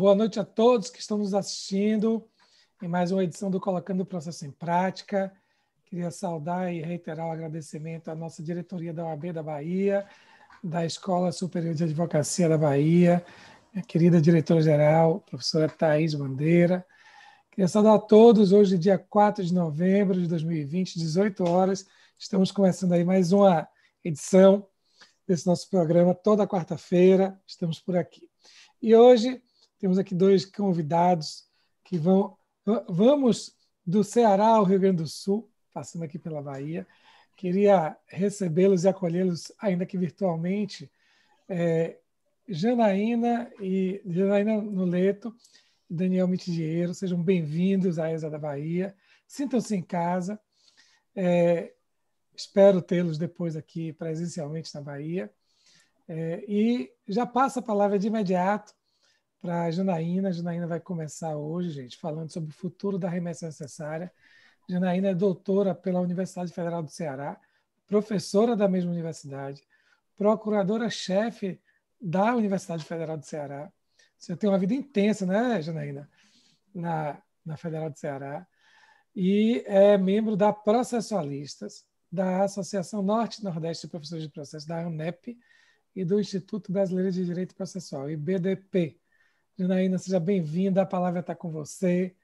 Boa noite a todos que estão nos assistindo em mais uma edição do Colocando o Processo em Prática. Queria saudar e reiterar o agradecimento à nossa diretoria da OAB da Bahia, da Escola Superior de Advocacia da Bahia, minha querida diretora-geral, professora Thais Bandeira. Queria saudar a todos hoje, dia 4 de novembro de 2020, 18 horas. Estamos começando aí mais uma edição desse nosso programa toda quarta-feira. Estamos por aqui. E hoje temos aqui dois convidados que vão. Vamos do Ceará ao Rio Grande do Sul, passando aqui pela Bahia. Queria recebê-los e acolhê-los, ainda que virtualmente. É, Janaína e Janaína Noleto, Daniel Mitigiero sejam bem-vindos à ESA da Bahia. Sintam-se em casa. É, espero tê-los depois aqui presencialmente na Bahia. É, e já passo a palavra de imediato para a Janaína. A Janaína vai começar hoje, gente, falando sobre o futuro da remessa necessária. A Janaína é doutora pela Universidade Federal do Ceará, professora da mesma universidade, procuradora-chefe da Universidade Federal do Ceará. Você tem uma vida intensa, né, Janaína, na, na Federal do Ceará. E é membro da Processualistas, da Associação Norte-Nordeste de Professores de Processo, da ANEP, e do Instituto Brasileiro de Direito Processual, IBDP. Janaína, seja bem-vinda, a palavra está com você.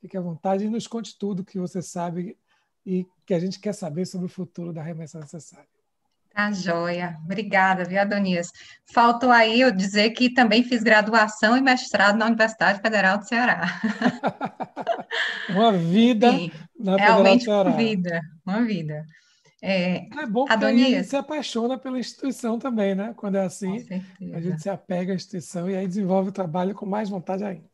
Fique à vontade e nos conte tudo que você sabe e que a gente quer saber sobre o futuro da remessa necessária. Tá joia. Obrigada, viu, Adonias? Faltou aí eu dizer que também fiz graduação e mestrado na Universidade Federal do Ceará. uma vida Sim, na Federal realmente do Ceará. uma vida, uma vida. É, é bom porque Adonias. a gente se apaixona pela instituição também, né? Quando é assim, a gente se apega à instituição e aí desenvolve o trabalho com mais vontade ainda.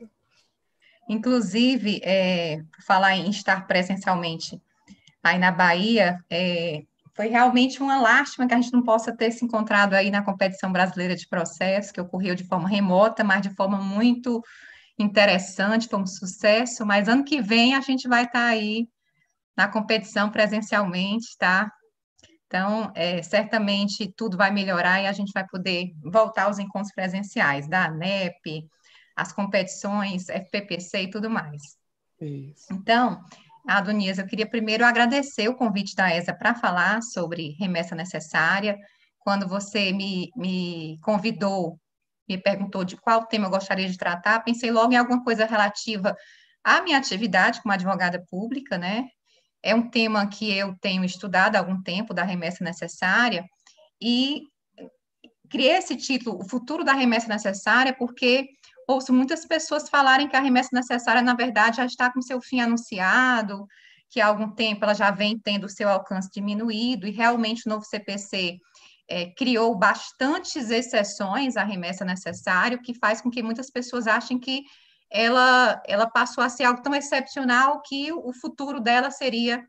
Inclusive, é, falar em estar presencialmente aí na Bahia, é, foi realmente uma lástima que a gente não possa ter se encontrado aí na competição brasileira de processos, que ocorreu de forma remota, mas de forma muito interessante, foi um sucesso. Mas ano que vem a gente vai estar aí na competição presencialmente, tá? Então, é, certamente tudo vai melhorar e a gente vai poder voltar aos encontros presenciais da ANEP, as competições, FPPC e tudo mais. Isso. Então, Adonias, eu queria primeiro agradecer o convite da ESA para falar sobre remessa necessária. Quando você me, me convidou, me perguntou de qual tema eu gostaria de tratar, pensei logo em alguma coisa relativa à minha atividade como advogada pública, né? É um tema que eu tenho estudado há algum tempo, da remessa necessária, e criei esse título, O Futuro da Remessa Necessária, porque ouço muitas pessoas falarem que a remessa necessária, na verdade, já está com seu fim anunciado, que há algum tempo ela já vem tendo o seu alcance diminuído, e realmente o novo CPC é, criou bastantes exceções à remessa necessária, o que faz com que muitas pessoas achem que ela, ela passou a ser algo tão excepcional que o futuro dela seria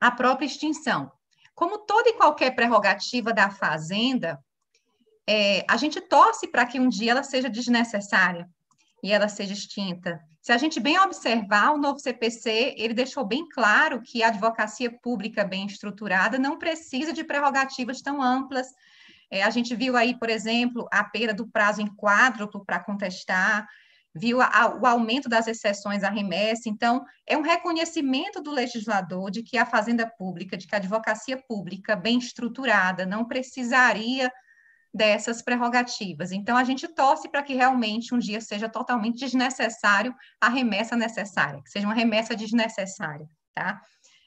a própria extinção. Como toda e qualquer prerrogativa da Fazenda, é, a gente torce para que um dia ela seja desnecessária e ela seja extinta. Se a gente bem observar, o novo CPC ele deixou bem claro que a advocacia pública bem estruturada não precisa de prerrogativas tão amplas. É, a gente viu aí, por exemplo, a perda do prazo em quádruplo para contestar, viu a, a, o aumento das exceções à remessa. Então, é um reconhecimento do legislador de que a fazenda pública, de que a advocacia pública bem estruturada não precisaria dessas prerrogativas. Então, a gente torce para que realmente um dia seja totalmente desnecessário a remessa necessária, que seja uma remessa desnecessária, tá?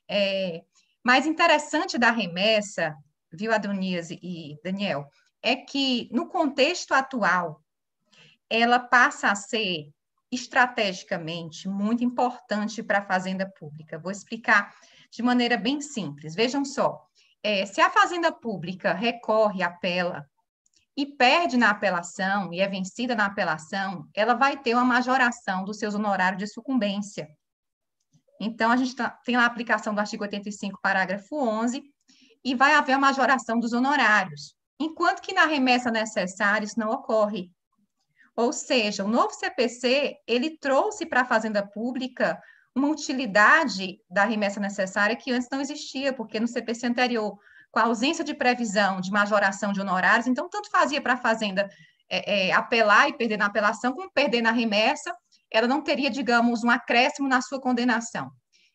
É, mas interessante da remessa, viu, Adonias e Daniel, é que no contexto atual ela passa a ser estrategicamente muito importante para a fazenda pública. Vou explicar de maneira bem simples. Vejam só, é, se a fazenda pública recorre, apela e perde na apelação e é vencida na apelação, ela vai ter uma majoração dos seus honorários de sucumbência. Então, a gente tá, tem lá a aplicação do artigo 85, parágrafo 11, e vai haver a majoração dos honorários. Enquanto que na remessa necessária isso não ocorre. Ou seja, o novo CPC ele trouxe para a fazenda pública uma utilidade da remessa necessária que antes não existia, porque no CPC anterior, com a ausência de previsão de majoração de honorários, então tanto fazia para a fazenda é, é, apelar e perder na apelação, como perder na remessa, ela não teria, digamos, um acréscimo na sua condenação.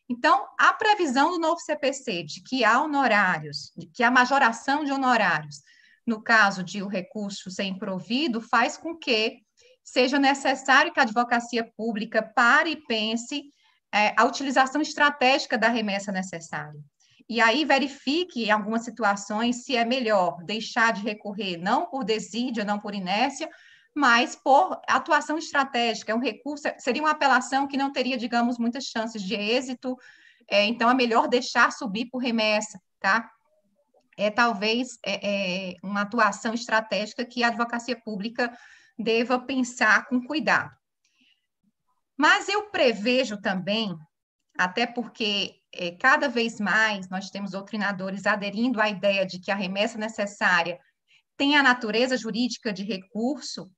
Então, a previsão do novo CPC de que há honorários, de que há majoração de honorários, no caso de o recurso ser improvido, faz com que seja necessário que a advocacia pública pare e pense é, a utilização estratégica da remessa necessária. E aí verifique em algumas situações se é melhor deixar de recorrer não por desídia, não por inércia, mas por atuação estratégica, é um recurso, seria uma apelação que não teria, digamos, muitas chances de êxito, é, então é melhor deixar subir por remessa, tá? É talvez é, é uma atuação estratégica que a advocacia pública deva pensar com cuidado. Mas eu prevejo também, até porque é, cada vez mais nós temos doutrinadores aderindo à ideia de que a remessa necessária tem a natureza jurídica de recurso,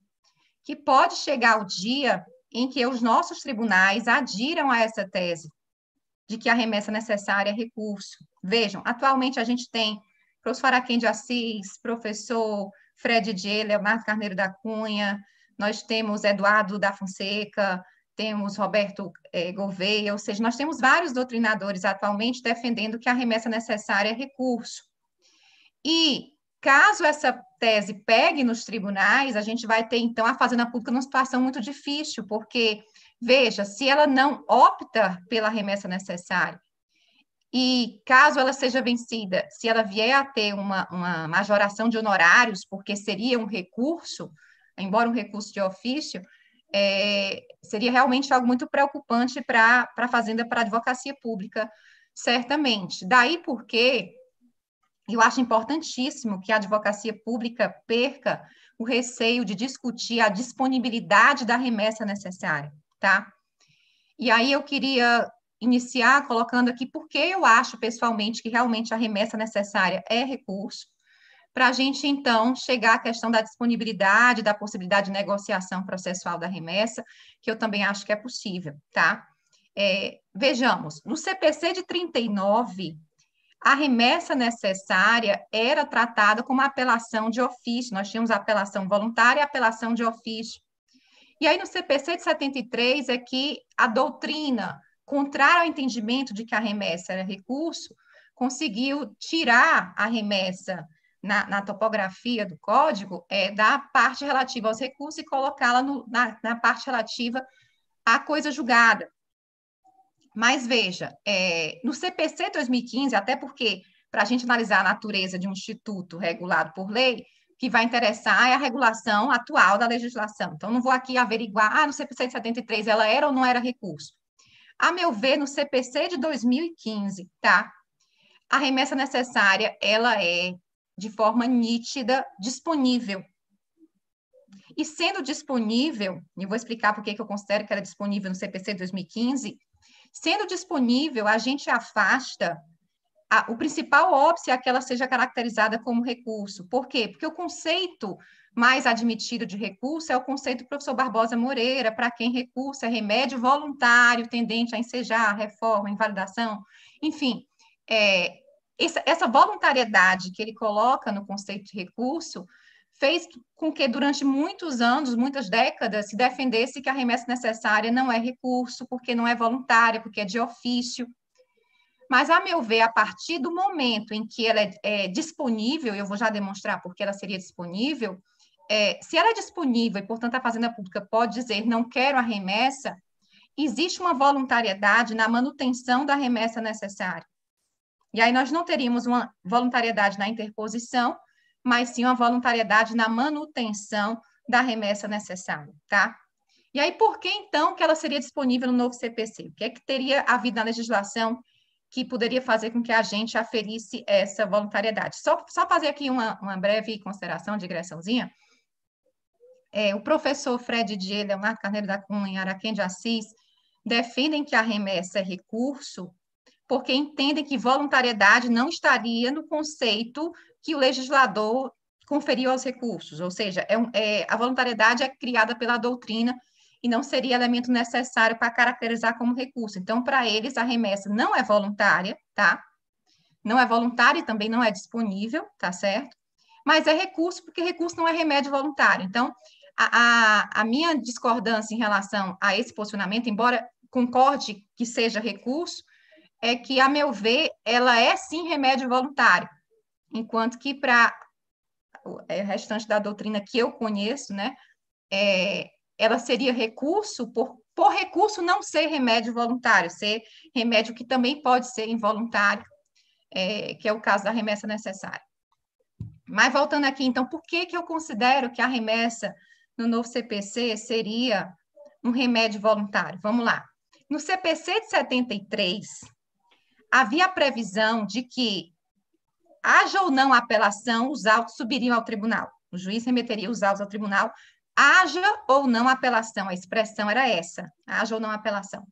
que pode chegar o dia em que os nossos tribunais adiram a essa tese de que a remessa necessária é recurso. Vejam, atualmente a gente tem professor Araquém de Assis, professor Fred D, Leonardo Carneiro da Cunha, nós temos Eduardo da Fonseca, temos Roberto é, Gouveia, ou seja, nós temos vários doutrinadores atualmente defendendo que a remessa necessária é recurso. E caso essa tese pegue nos tribunais, a gente vai ter então a fazenda pública numa situação muito difícil, porque veja, se ela não opta pela remessa necessária, e caso ela seja vencida, se ela vier a ter uma, uma majoração de honorários, porque seria um recurso, embora um recurso de ofício, é, seria realmente algo muito preocupante para a Fazenda, para a advocacia pública, certamente. Daí porque eu acho importantíssimo que a advocacia pública perca o receio de discutir a disponibilidade da remessa necessária, tá? E aí eu queria iniciar colocando aqui por que eu acho pessoalmente que realmente a remessa necessária é recurso, para a gente então chegar à questão da disponibilidade, da possibilidade de negociação processual da remessa, que eu também acho que é possível, tá? É, vejamos, no CPC de 39, a remessa necessária era tratada como apelação de ofício. Nós tínhamos apelação voluntária e apelação de ofício. E aí, no CPC de 73, é que a doutrina contrário ao entendimento de que a remessa era recurso, conseguiu tirar a remessa na, na topografia do código é, da parte relativa aos recursos e colocá-la na, na, parte relativa à coisa julgada. Mas veja, é, no CPC 2015, até porque para a gente analisar a natureza de um instituto regulado por lei, que vai interessar é a regulação atual da legislação. Então, não vou aqui averiguar, ah, no CPC 73 ela era ou não era recurso a meu ver, no CPC de 2015, tá? A remessa necessária, ela é de forma nítida disponível. E sendo disponível, e vou explicar por que eu considero que ela é disponível no CPC de 2015, sendo disponível, a gente afasta a, o principal óbice é que ela seja caracterizada como recurso. Por quê? Porque o conceito mais admitido de recurso é o conceito do professor Barbosa Moreira, para quem recurso é remédio voluntário tendente a ensejar, reforma, invalidação, enfim. É, essa, essa voluntariedade que ele coloca no conceito de recurso fez com que durante muitos anos, muitas décadas, se defendesse que a remessa necessária não é recurso, porque não é voluntária, porque é de ofício. Mas, a meu ver, a partir do momento em que ela é, é disponível, eu vou já demonstrar porque ela seria disponível, é, se ela é disponível e, portanto, a Fazenda Pública pode dizer não quero a remessa, existe uma voluntariedade na manutenção da remessa necessária. E aí nós não teríamos uma voluntariedade na interposição, mas sim uma voluntariedade na manutenção da remessa necessária, tá? E aí, por que então que ela seria disponível no novo CPC? O que é que teria havido na legislação que poderia fazer com que a gente aferisse essa voluntariedade? Só, só fazer aqui uma, uma breve consideração, digressãozinha é, o professor Fred Dier, Leonardo Carneiro da Cunha, Araquém de Assis, defendem que a remessa é recurso porque entendem que voluntariedade não estaria no conceito que o legislador conferiu aos recursos, ou seja, é um, é, a voluntariedade é criada pela doutrina e não seria elemento necessário para caracterizar como recurso. Então, para eles, a remessa não é voluntária, tá? Não é voluntária e também não é disponível, tá certo? Mas é recurso, porque recurso não é remédio voluntário. Então, a, a, minha discordância em relação a esse posicionamento, embora concorde que seja recurso, é que, a meu ver, ela é sim remédio voluntário, enquanto que para o é, restante da doutrina que eu conheço, né, é, ela seria recurso por, por recurso não ser remédio voluntário, ser remédio que também pode ser involuntário, é, que é o caso da remessa necessária. Mas voltando aqui, então, por que, que eu considero que a remessa no novo CPC seria um remédio voluntário. Vamos lá. No CPC de 73, havia a previsão de que, haja ou não apelação, os autos subiriam ao tribunal. O juiz remeteria os autos ao tribunal, haja ou não apelação. A expressão era essa, haja ou não apelação.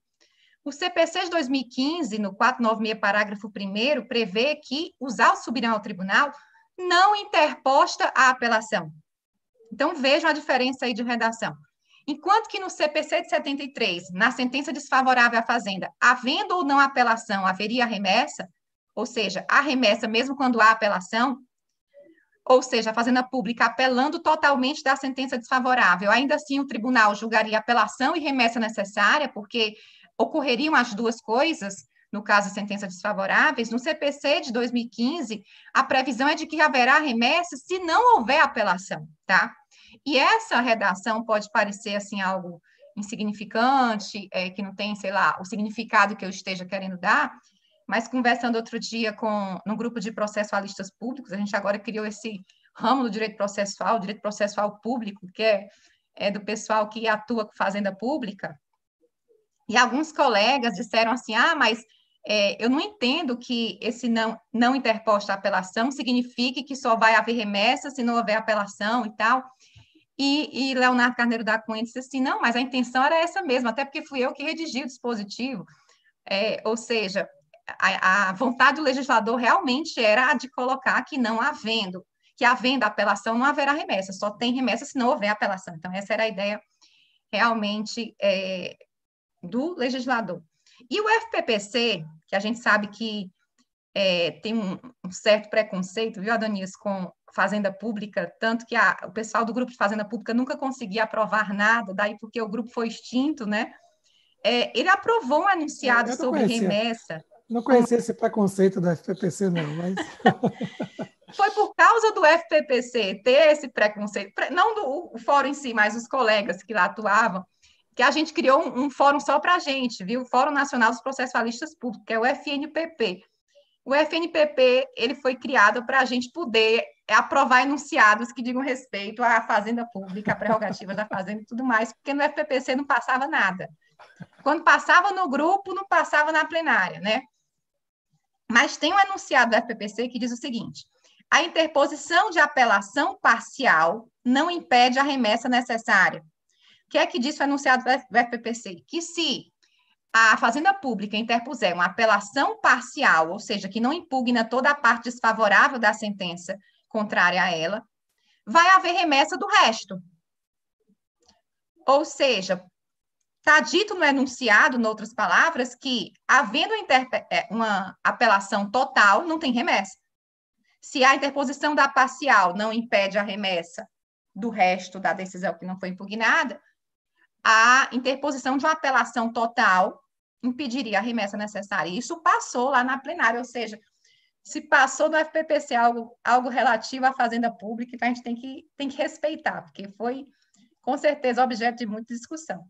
O CPC de 2015, no 496, parágrafo 1, prevê que os autos subirão ao tribunal não interposta a apelação. Então, vejam a diferença aí de redação. Enquanto que no CPC de 73, na sentença desfavorável à Fazenda, havendo ou não apelação, haveria remessa, ou seja, a remessa, mesmo quando há apelação, ou seja, a Fazenda Pública apelando totalmente da sentença desfavorável, ainda assim o tribunal julgaria apelação e remessa necessária, porque ocorreriam as duas coisas, no caso de sentenças desfavoráveis, no CPC de 2015, a previsão é de que haverá remessa se não houver apelação, tá? E essa redação pode parecer assim algo insignificante, é, que não tem, sei lá, o significado que eu esteja querendo dar, mas conversando outro dia com no grupo de processualistas públicos, a gente agora criou esse ramo do direito processual, direito processual público, que é, é do pessoal que atua com fazenda pública. E alguns colegas disseram assim: ah, mas é, eu não entendo que esse não, não interposta apelação signifique que só vai haver remessa se não houver apelação e tal. E, e, Leonardo Carneiro da Cunha disse assim: não, mas a intenção era essa mesmo, até porque fui eu que redigi o dispositivo. É, ou seja, a, a, vontade do legislador realmente era a de colocar que não havendo, que havendo apelação, não haverá remessa, só tem remessa se não houver apelação. Então, essa era a ideia realmente é, do legislador. E o FPPC, que a gente sabe que é, tem um, um certo preconceito, viu, Adonias, com Fazenda Pública, tanto que a, o pessoal do grupo de Fazenda Pública nunca conseguia aprovar nada, daí porque o grupo foi extinto, né? É, ele aprovou um anunciado sobre conhecia. remessa. Não conhecia esse preconceito da FPPC, não, mas. foi por causa do FPPC ter esse preconceito, não do fórum em si, mas os colegas que lá atuavam, que a gente criou um, um fórum só para a gente, viu? O Fórum Nacional dos Processualistas Públicos, que é o FNPP. O FNPP ele foi criado para a gente poder é aprovar enunciados que digam respeito à fazenda pública, à prerrogativa da fazenda e tudo mais, porque no FPPC não passava nada. Quando passava no grupo, não passava na plenária, né? Mas tem um enunciado do FPPC que diz o seguinte: a interposição de apelação parcial não impede a remessa necessária. O que é que diz o enunciado do FPPC? Que se a Fazenda Pública interpuser uma apelação parcial, ou seja, que não impugna toda a parte desfavorável da sentença, contrária a ela, vai haver remessa do resto. Ou seja, está dito no enunciado, em outras palavras, que havendo é, uma apelação total, não tem remessa. Se a interposição da parcial não impede a remessa do resto da decisão que não foi impugnada, a interposição de uma apelação total impediria a remessa necessária. Isso passou lá na plenária, ou seja, se passou no FPPC algo, algo relativo à fazenda pública, então a gente tem que, tem que respeitar, porque foi, com certeza, objeto de muita discussão.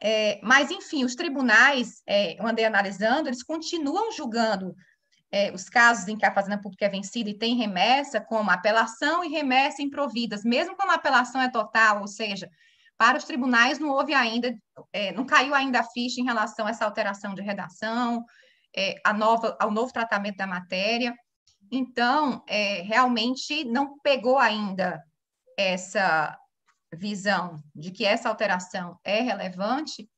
É, mas, enfim, os tribunais, é, eu andei analisando, eles continuam julgando é, os casos em que a fazenda pública é vencida e tem remessa, como apelação e remessa improvidas, mesmo quando a apelação é total, ou seja, para os tribunais não houve ainda, é, não caiu ainda a ficha em relação a essa alteração de redação, é, a nova, ao novo tratamento da matéria. Então, é, realmente não pegou ainda essa visão de que essa alteração é relevante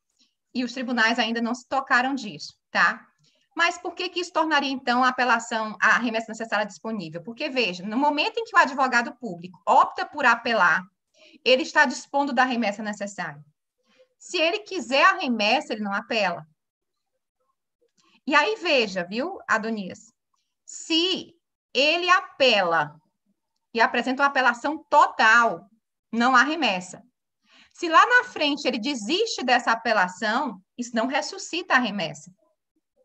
e os tribunais ainda não se tocaram disso, tá? Mas por que, que isso tornaria, então, a apelação a remessa necessária disponível? Porque, veja, no momento em que o advogado público opta por apelar, ele está dispondo da remessa necessária. Se ele quiser a remessa, ele não apela. E aí veja, viu, Adonias? Se ele apela e apresenta uma apelação total, não há remessa. Se lá na frente ele desiste dessa apelação, isso não ressuscita a remessa.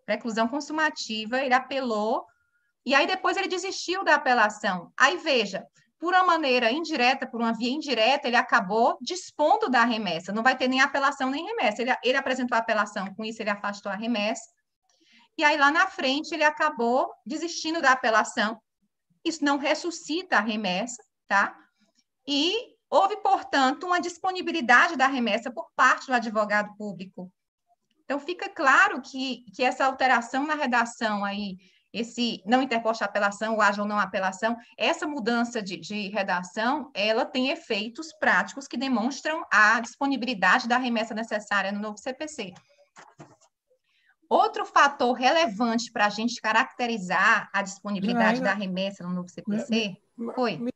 Preclusão consumativa, ele apelou e aí depois ele desistiu da apelação. Aí veja, por uma maneira indireta, por uma via indireta, ele acabou dispondo da remessa. Não vai ter nem apelação nem remessa. Ele, ele apresentou a apelação, com isso ele afastou a remessa. E aí, lá na frente, ele acabou desistindo da apelação. Isso não ressuscita a remessa, tá? E houve, portanto, uma disponibilidade da remessa por parte do advogado público. Então, fica claro que, que essa alteração na redação aí, esse não interposta apelação, o haja ou não apelação, essa mudança de, de redação, ela tem efeitos práticos que demonstram a disponibilidade da remessa necessária no novo CPC. Outro fator relevante para a gente caracterizar a disponibilidade da remessa no novo CPC me, foi. Me,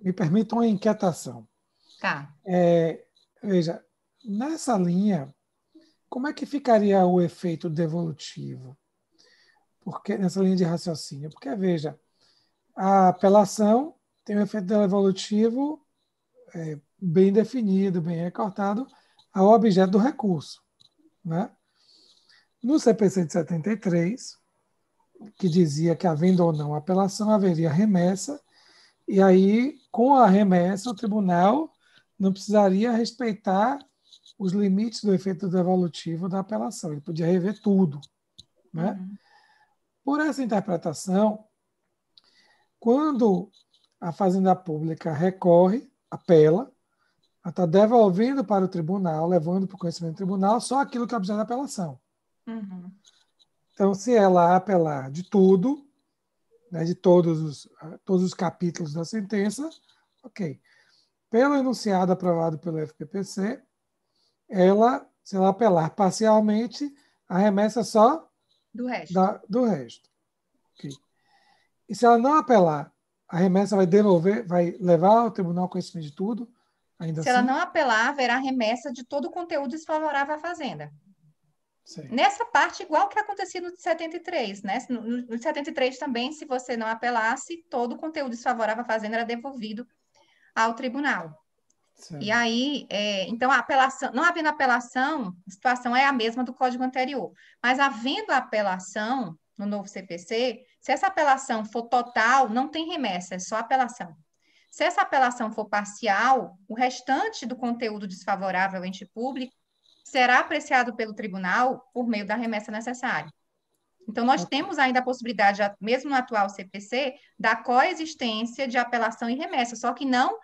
me permita uma inquietação. Tá. É, veja, nessa linha, como é que ficaria o efeito devolutivo? Porque nessa linha de raciocínio, porque veja, a apelação tem um efeito devolutivo é, bem definido, bem recortado ao objeto do recurso, né? no CPC de 73, que dizia que, havendo ou não apelação, haveria remessa, e aí, com a remessa, o tribunal não precisaria respeitar os limites do efeito devolutivo da apelação, ele podia rever tudo. Né? Uhum. Por essa interpretação, quando a Fazenda Pública recorre, apela, está devolvendo para o tribunal, levando para o conhecimento do tribunal só aquilo que é objeto da apelação. Uhum. Então, se ela é apelar de tudo, né, de todos os, ah, todos os capítulos da sentença, ok. Pelo enunciado aprovado pelo FPPC, ela, se ela apelar parcialmente, arremessa só do resto. Da, do resto. Okay. E se ela não apelar, a remessa vai devolver, vai levar ao tribunal conhecimento de tudo? Ainda se assim? ela não apelar, haverá remessa de todo o conteúdo desfavorável à fazenda. Nessa parte, igual que acontecia no de 73, né? No, no de 73 também, se você não apelasse, todo o conteúdo desfavorável à fazenda era devolvido ao tribunal. Sim. E aí, é, então, a apelação, não havendo apelação, a situação é a mesma do código anterior. Mas havendo apelação no novo CPC, se essa apelação for total, não tem remessa, é só apelação. Se essa apelação for parcial, o restante do conteúdo desfavorável ao ente público será apreciado pelo tribunal por meio da remessa necessária. Então, nós temos ainda a possibilidade, mesmo no atual CPC, da coexistência de apelação e remessa, só que não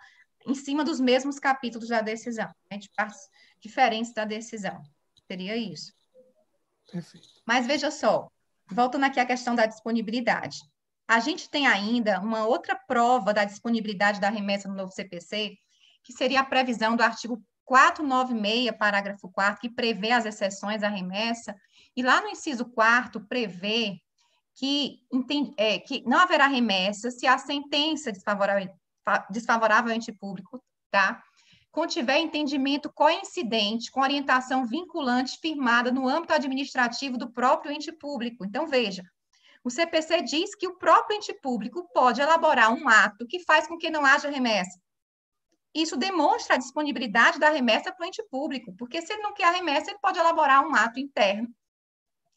em cima dos mesmos capítulos da decisão, né, de partes diferentes da decisão. Seria isso. Perfeito. Mas veja só, voltando aqui à questão da disponibilidade. A gente tem ainda uma outra prova da disponibilidade da remessa no novo CPC, que seria a previsão do artigo 496, parágrafo 4, que prevê as exceções à remessa, e lá no inciso 4 prevê que, é, que não haverá remessa se a sentença desfavorável, desfavorável antipúblico tá, contiver entendimento coincidente com orientação vinculante firmada no âmbito administrativo do próprio ente público. Então, veja, o CPC diz que o próprio ente público pode elaborar um ato que faz com que não haja remessa. Isso demonstra a disponibilidade da remessa para o ente público, porque se ele não quer a remessa, ele pode elaborar um ato interno.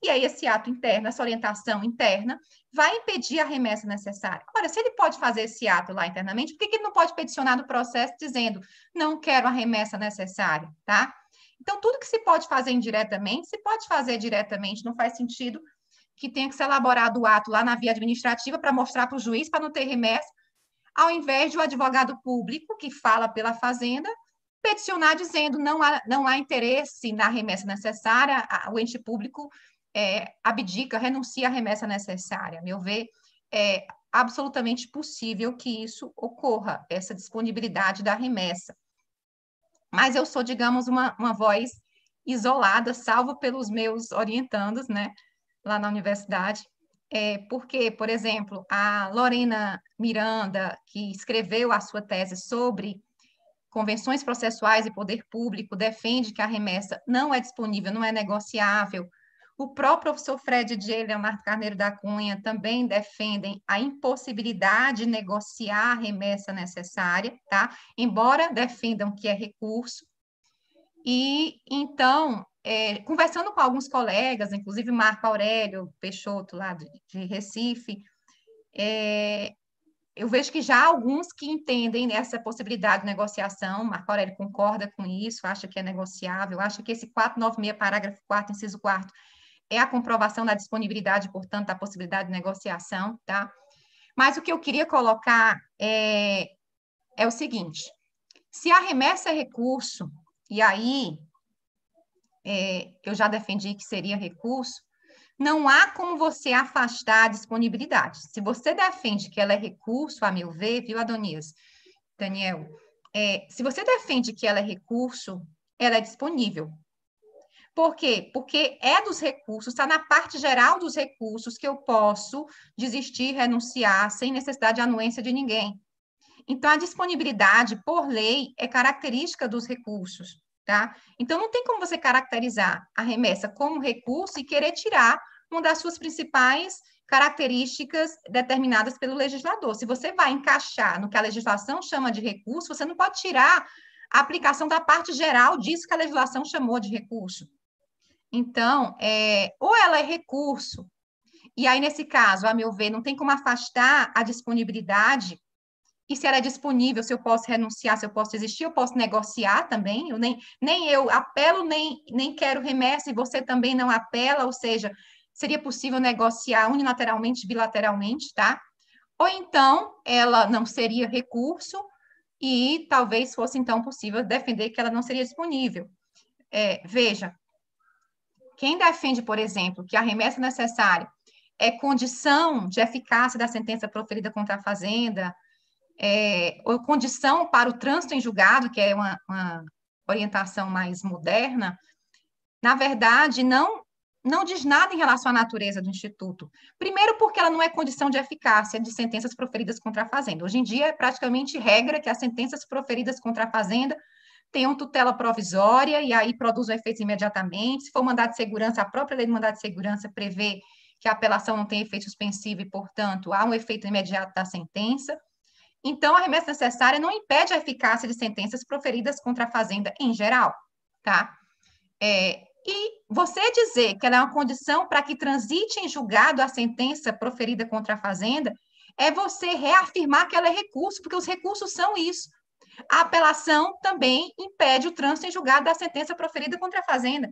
E aí, esse ato interno, essa orientação interna, vai impedir a remessa necessária. Agora, se ele pode fazer esse ato lá internamente, por que, que ele não pode peticionar no processo dizendo não quero a remessa necessária, tá? Então, tudo que se pode fazer indiretamente, se pode fazer diretamente, não faz sentido que tenha que ser elaborado o ato lá na via administrativa para mostrar para o juiz para não ter remessa, ao invés de o advogado público, que fala pela Fazenda, peticionar dizendo não há, não há interesse na remessa necessária, o ente público é, abdica, renuncia à remessa necessária. A meu ver, é absolutamente possível que isso ocorra, essa disponibilidade da remessa. Mas eu sou, digamos, uma, uma voz isolada, salvo pelos meus orientandos, né, lá na universidade, é, porque, por exemplo, a Lorena Miranda, que escreveu a sua tese sobre convenções processuais e poder público, defende que a remessa não é disponível, não é negociável. O próprio professor Fred de Leonardo Carneiro da Cunha também defendem a impossibilidade de negociar a remessa necessária, tá? Embora defendam que é recurso. E então, é, conversando com alguns colegas, inclusive Marco Aurélio Peixoto, lá de, de Recife, é, eu vejo que já há alguns que entendem né, essa possibilidade de negociação, Marco Aurélio concorda com isso, acha que é negociável, acha que esse 496, parágrafo 4, inciso 4, é a comprovação da disponibilidade, portanto, da possibilidade de negociação, tá? Mas o que eu queria colocar é, é o seguinte: se a remessa é recurso, e aí é, eu já defendi que seria recurso, não há como você afastar a disponibilidade. Se você defende que ela é recurso, a meu ver, viu, Adonias, Daniel, é, se você defende que ela é recurso, ela é disponível. Por quê? Porque é dos recursos, está na parte geral dos recursos que eu posso desistir, renunciar, sem necessidade de anuência de ninguém. Então, a disponibilidade, por lei, é característica dos recursos tá? Então, não tem como você caracterizar a remessa como recurso e querer tirar uma das suas principais características determinadas pelo legislador. Se você vai encaixar no que a legislação chama de recurso, você não pode tirar a aplicação da parte geral disso que a legislação chamou de recurso. Então, é, ou ela é recurso, e aí, nesse caso, a meu ver, não tem como afastar a disponibilidade e se ela é disponível, se eu posso renunciar, se eu posso existir, eu posso negociar também. Eu nem, nem eu apelo, nem, nem quero remessa, e você também não apela, ou seja, seria possível negociar unilateralmente, bilateralmente, tá? Ou então ela não seria recurso e talvez fosse então possível defender que ela não seria disponível. É, veja, quem defende, por exemplo, que a remessa é necessária é condição de eficácia da sentença proferida contra a fazenda é, ou condição para o trânsito em julgado, que é uma, uma orientação mais moderna, na verdade, não não diz nada em relação à natureza do Instituto. Primeiro, porque ela não é condição de eficácia de sentenças proferidas contra a Fazenda. Hoje em dia, é praticamente regra que as sentenças proferidas contra a Fazenda tenham tutela provisória e aí produzam efeitos imediatamente. Se for mandado de segurança, a própria lei de mandado de segurança prevê que a apelação não tem efeito suspensivo e, portanto, há um efeito imediato da sentença. Então, a remessa necessária não impede a eficácia de sentenças proferidas contra a fazenda em geral, tá? É, e você dizer que ela é uma condição para que transite em julgado a sentença proferida contra a fazenda é você reafirmar que ela é recurso, porque os recursos são isso. A apelação também impede o trânsito em julgado da sentença proferida contra a fazenda.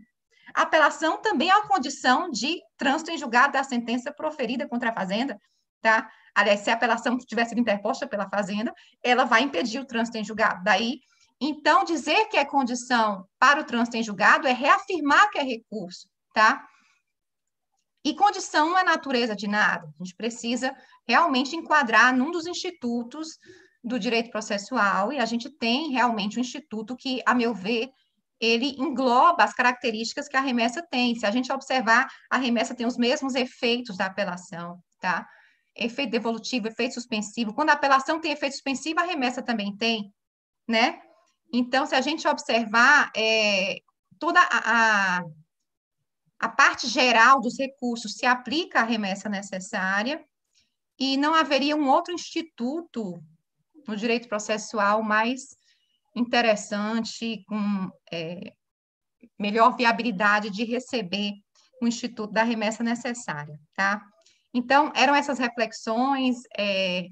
A apelação também é uma condição de trânsito em julgado da sentença proferida contra a fazenda, tá? aliás, se a apelação tivesse sido interposta pela Fazenda, ela vai impedir o trânsito em julgado. Daí, então, dizer que é condição para o trânsito em julgado é reafirmar que é recurso, tá? E condição não é natureza de nada. A gente precisa realmente enquadrar num dos institutos do direito processual, e a gente tem realmente um instituto que, a meu ver, ele engloba as características que a remessa tem. Se a gente observar, a remessa tem os mesmos efeitos da apelação, tá? efeito devolutivo, efeito suspensivo. Quando a apelação tem efeito suspensivo, a remessa também tem, né? Então, se a gente observar é, toda a, a, a parte geral dos recursos, se aplica a remessa necessária e não haveria um outro instituto no direito processual mais interessante, com é, melhor viabilidade de receber o instituto da remessa necessária, tá? Então, eram essas reflexões, é,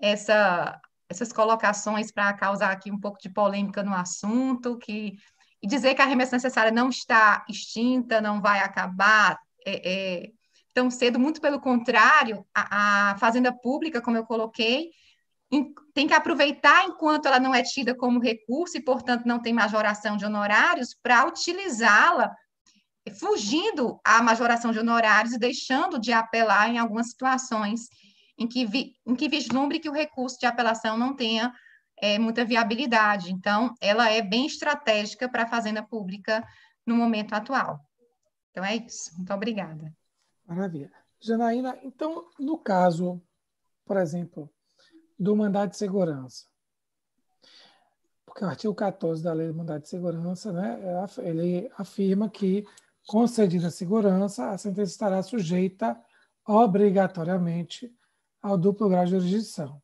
essa, essas colocações para causar aqui um pouco de polêmica no assunto, que, e dizer que a remessa necessária não está extinta, não vai acabar é, é, tão cedo, muito pelo contrário, a, a fazenda pública, como eu coloquei, tem que aproveitar enquanto ela não é tida como recurso e, portanto, não tem majoração de honorários, para utilizá-la fugindo à majoração de honorários e deixando de apelar em algumas situações em que, vi, em que vislumbre que o recurso de apelação não tenha é, muita viabilidade. Então, ela é bem estratégica para a Fazenda Pública no momento atual. Então, é isso. Muito obrigada. Maravilha. Janaína, então, no caso, por exemplo, do mandado de segurança, porque o artigo 14 da Lei do Mandado de Segurança, né, ele afirma que concedida a segurança, a sentença estará sujeita obrigatoriamente ao duplo grau de jurisdição.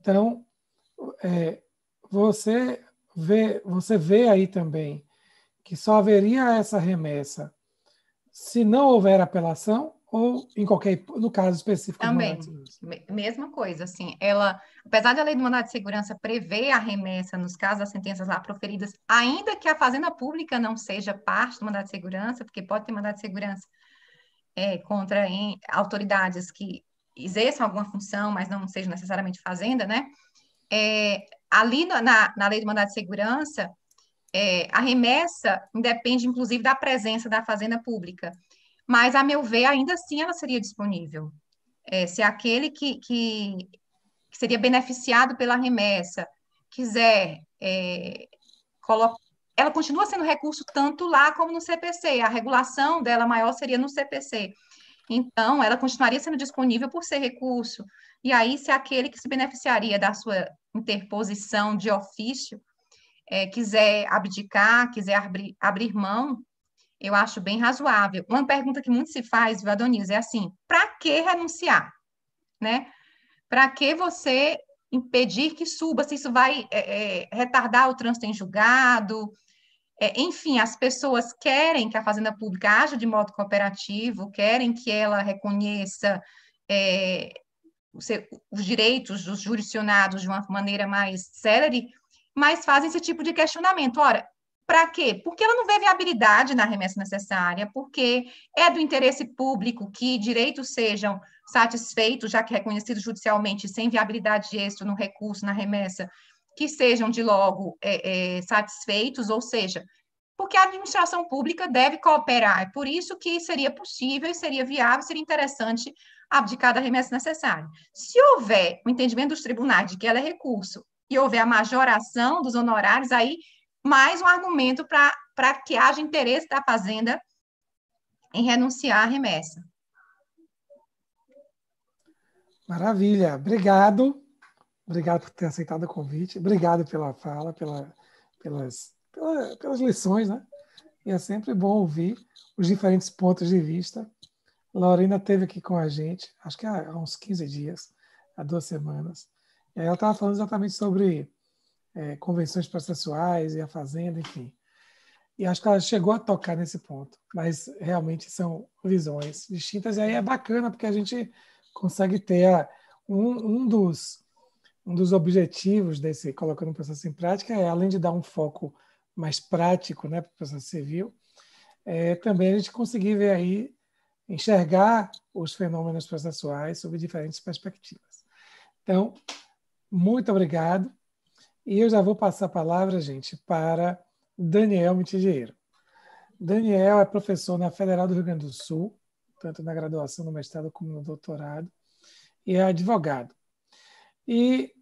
Então, é, você, vê, você vê aí também que só haveria essa remessa se não houver apelação ou em qualquer no caso específico também mesma coisa assim ela apesar da lei do mandado de segurança prever a remessa nos casos das sentenças lá proferidas ainda que a fazenda pública não seja parte do mandado de segurança porque pode ter mandado de segurança é, contra em, autoridades que exerçam alguma função mas não sejam necessariamente fazenda né é, ali na, na, na lei do mandado de segurança é, a remessa depende inclusive da presença da fazenda pública mas a meu ver, ainda assim ela seria disponível. É, se aquele que, que, que, seria beneficiado pela remessa quiser é, colocar. Ela continua sendo recurso tanto lá como no CPC, a regulação dela maior seria no CPC. Então, ela continuaria sendo disponível por ser recurso. E aí, se aquele que se beneficiaria da sua interposição de ofício é, quiser abdicar, quiser abrir, abrir mão eu acho bem razoável. Uma pergunta que muito se faz, viu, é assim: para que renunciar? Né? Para que você impedir que suba? Se isso vai é, é, retardar o trânsito em julgado? É, enfim, as pessoas querem que a Fazenda Pública haja de modo cooperativo, querem que ela reconheça é, os direitos dos jurisdicionados de uma maneira mais célere, mas fazem esse tipo de questionamento. Ora, para quê? Porque ela não vê viabilidade na remessa necessária, porque é do interesse público que direitos sejam satisfeitos, já que reconhecidos judicialmente, sem viabilidade de êxito no recurso, na remessa, que sejam de logo é, é, satisfeitos, ou seja, porque a administração pública deve cooperar. É por isso que seria possível, seria viável, seria interessante abdicar da remessa necessária. Se houver o entendimento dos tribunais de que ela é recurso e houver a majoração dos honorários, aí mais um argumento para que haja interesse da Fazenda em renunciar à remessa. Maravilha, obrigado. Obrigado por ter aceitado o convite, obrigado pela fala, pela, pelas, pela, pelas lições, né? E é sempre bom ouvir os diferentes pontos de vista. Lorena esteve aqui com a gente, acho que há uns 15 dias, há duas semanas. E aí ela estava falando exatamente sobre é, convenções processuais e a Fazenda, enfim. E acho que ela chegou a tocar nesse ponto, mas realmente são visões distintas. E aí é bacana porque a gente consegue ter a, um, um, dos, um dos objetivos desse colocando o processo em prática é, além de dar um foco mais prático né, para o processo civil, é, também a gente conseguir ver aí, enxergar os fenômenos processuais sob diferentes perspectivas. Então, muito obrigado. E eu já vou passar a palavra, gente, para Daniel Mitigeiro. Daniel é professor na Federal do Rio Grande do Sul, tanto na graduação, no mestrado como no doutorado, e é advogado. E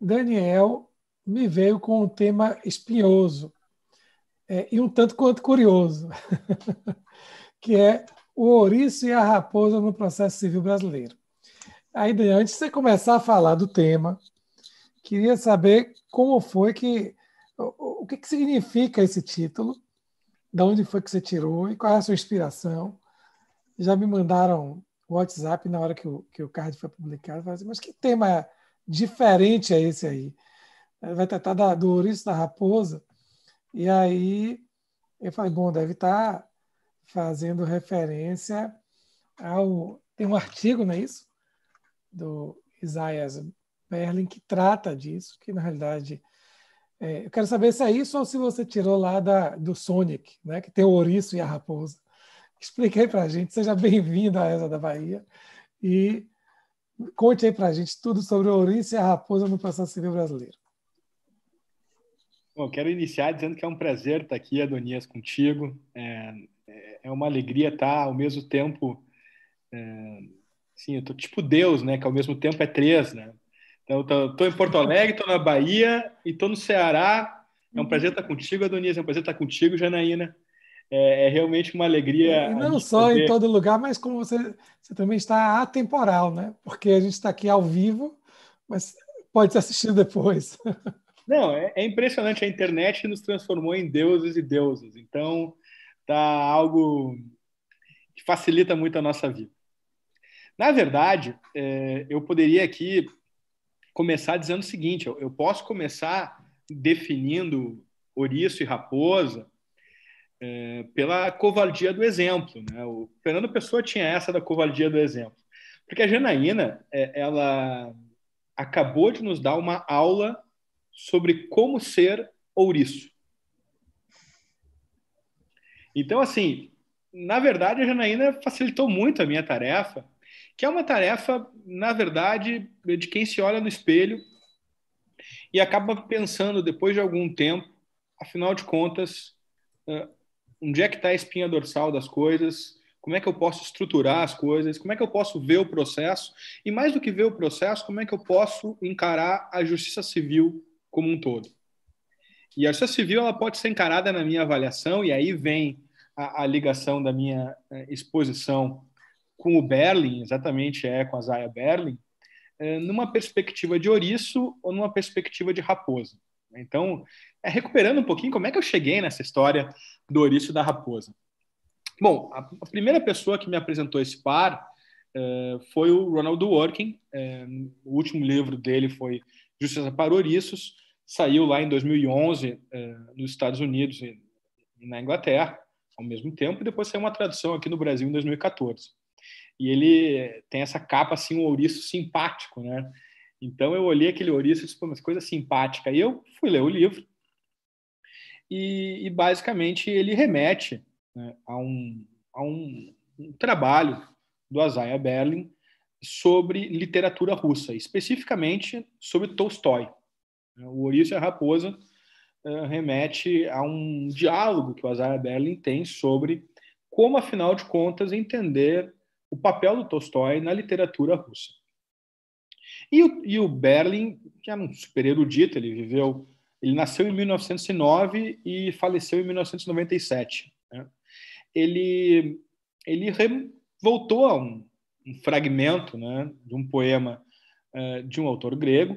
Daniel me veio com um tema espinhoso é, e um tanto quanto curioso, que é o ouriço e a raposa no processo civil brasileiro. Aí, Daniel, antes de você começar a falar do tema, Queria saber como foi que. O que, que significa esse título? De onde foi que você tirou e qual é a sua inspiração? Já me mandaram o WhatsApp na hora que o, que o card foi publicado. Assim, mas que tema diferente é esse aí? Eh, vai tratar da, do ouriço da raposa. E aí eu falei, bom, deve estar tá fazendo referência ao. Tem um artigo, não é isso? Do Isaias Perlin que trata disso, que na realidade é, eu quero saber se é isso ou se você tirou lá da, do Sonic, né, que tem o ouriço e a raposa. Explique aí para a gente, seja bem-vindo à Esa da Bahia e conte aí para a gente tudo sobre o ouriço e a raposa no processo civil brasileiro. Bom, quero iniciar dizendo que é um prazer estar aqui, Adonias, contigo. É, é, é uma alegria estar ao mesmo tempo. É, sim, eu tô tipo Deus, né? Que ao mesmo tempo é três, né? Estou tô, tô, em Porto Alegre, tô na Bahia e tô no Ceará. É um uhum. prazer estar contigo, Adonias. É um prazer estar contigo, Janaína. É, é realmente uma alegria. E não só poder... em todo lugar, mas como você, você também está atemporal, né? Porque a gente está aqui ao vivo, mas pode assistir depois. Não, é, é impressionante a internet nos transformou em deuses e deusas. Então, tá algo que facilita muito a nossa vida. Na verdade, é, eu poderia aqui começar dizendo o seguinte: eu, eu posso começar definindo ouriço e raposa é, pela covardia do exemplo. Né? O Fernando Pessoa tinha essa da covardia do exemplo. Porque a Janaína, é, ela acabou de nos dar uma aula sobre como ser ouriço. Então, assim, na verdade, a Janaína facilitou muito a minha tarefa, que é uma tarefa, na verdade, de quem se olha no espelho e acaba pensando depois de algum tempo, afinal de contas, onde é que está a espinha dorsal das coisas, como é que eu posso estruturar as coisas, como é que eu posso ver o processo e, mais do que ver o processo, como é que eu posso encarar a justiça civil como um todo. E a justiça civil ela pode ser encarada na minha avaliação, e aí vem a, a ligação da minha exposição com o Berlin, exatamente é com a Zaya Berlin, é, numa perspectiva de ouriço ou numa perspectiva de raposa. Então, é, recuperando um pouquinho, como é que eu cheguei nessa história do ouriço da raposa? Bom, a, primeira pessoa que me apresentou esse par uh, foi o Ronald Working. Uh, o último livro dele foi Justiça para Ouriços. Saiu lá em 2011 uh, nos Estados Unidos e na Inglaterra, ao mesmo tempo, e depois saiu uma tradução aqui no Brasil em 2014. E ele tem essa capa, assim, um ouriço simpático, né? Então eu olhei aquele ouriço e disse, pô, mas coisa simpática. E eu fui ler o livro e, e basicamente ele remete né, a, um, a um, um trabalho do Isaiah Berlin sobre literatura russa, especificamente sobre Tolstói. O Ouriço e a Raposa uh, remete a um diálogo que o Isaiah Berlin tem sobre como, afinal de contas, entender o papel do Tolstói na literatura russa. E o, e o Berlin, que era é um super erudito, ele viveu, ele nasceu em 1909 e faleceu em 1997. Né? Ele, ele voltou a um, um fragmento né, de um poema uh, de um autor grego,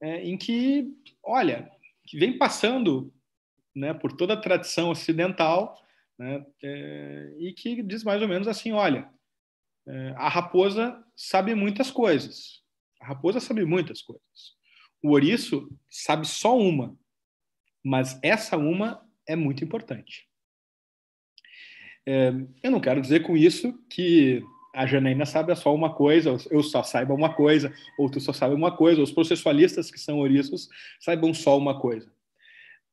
uh, em que, olha, que vem passando né, por toda a tradição ocidental né, uh, e que diz mais ou menos assim, olha, é, a raposa sabe muitas coisas. A raposa sabe muitas coisas. O ouriço sabe só uma, mas essa uma é muito importante. É, eu não quero dizer com isso que a Janaína sabe só uma coisa, eu só saiba uma coisa, ou tu só sabe uma coisa, os processualistas que são ouriços saibam só uma coisa.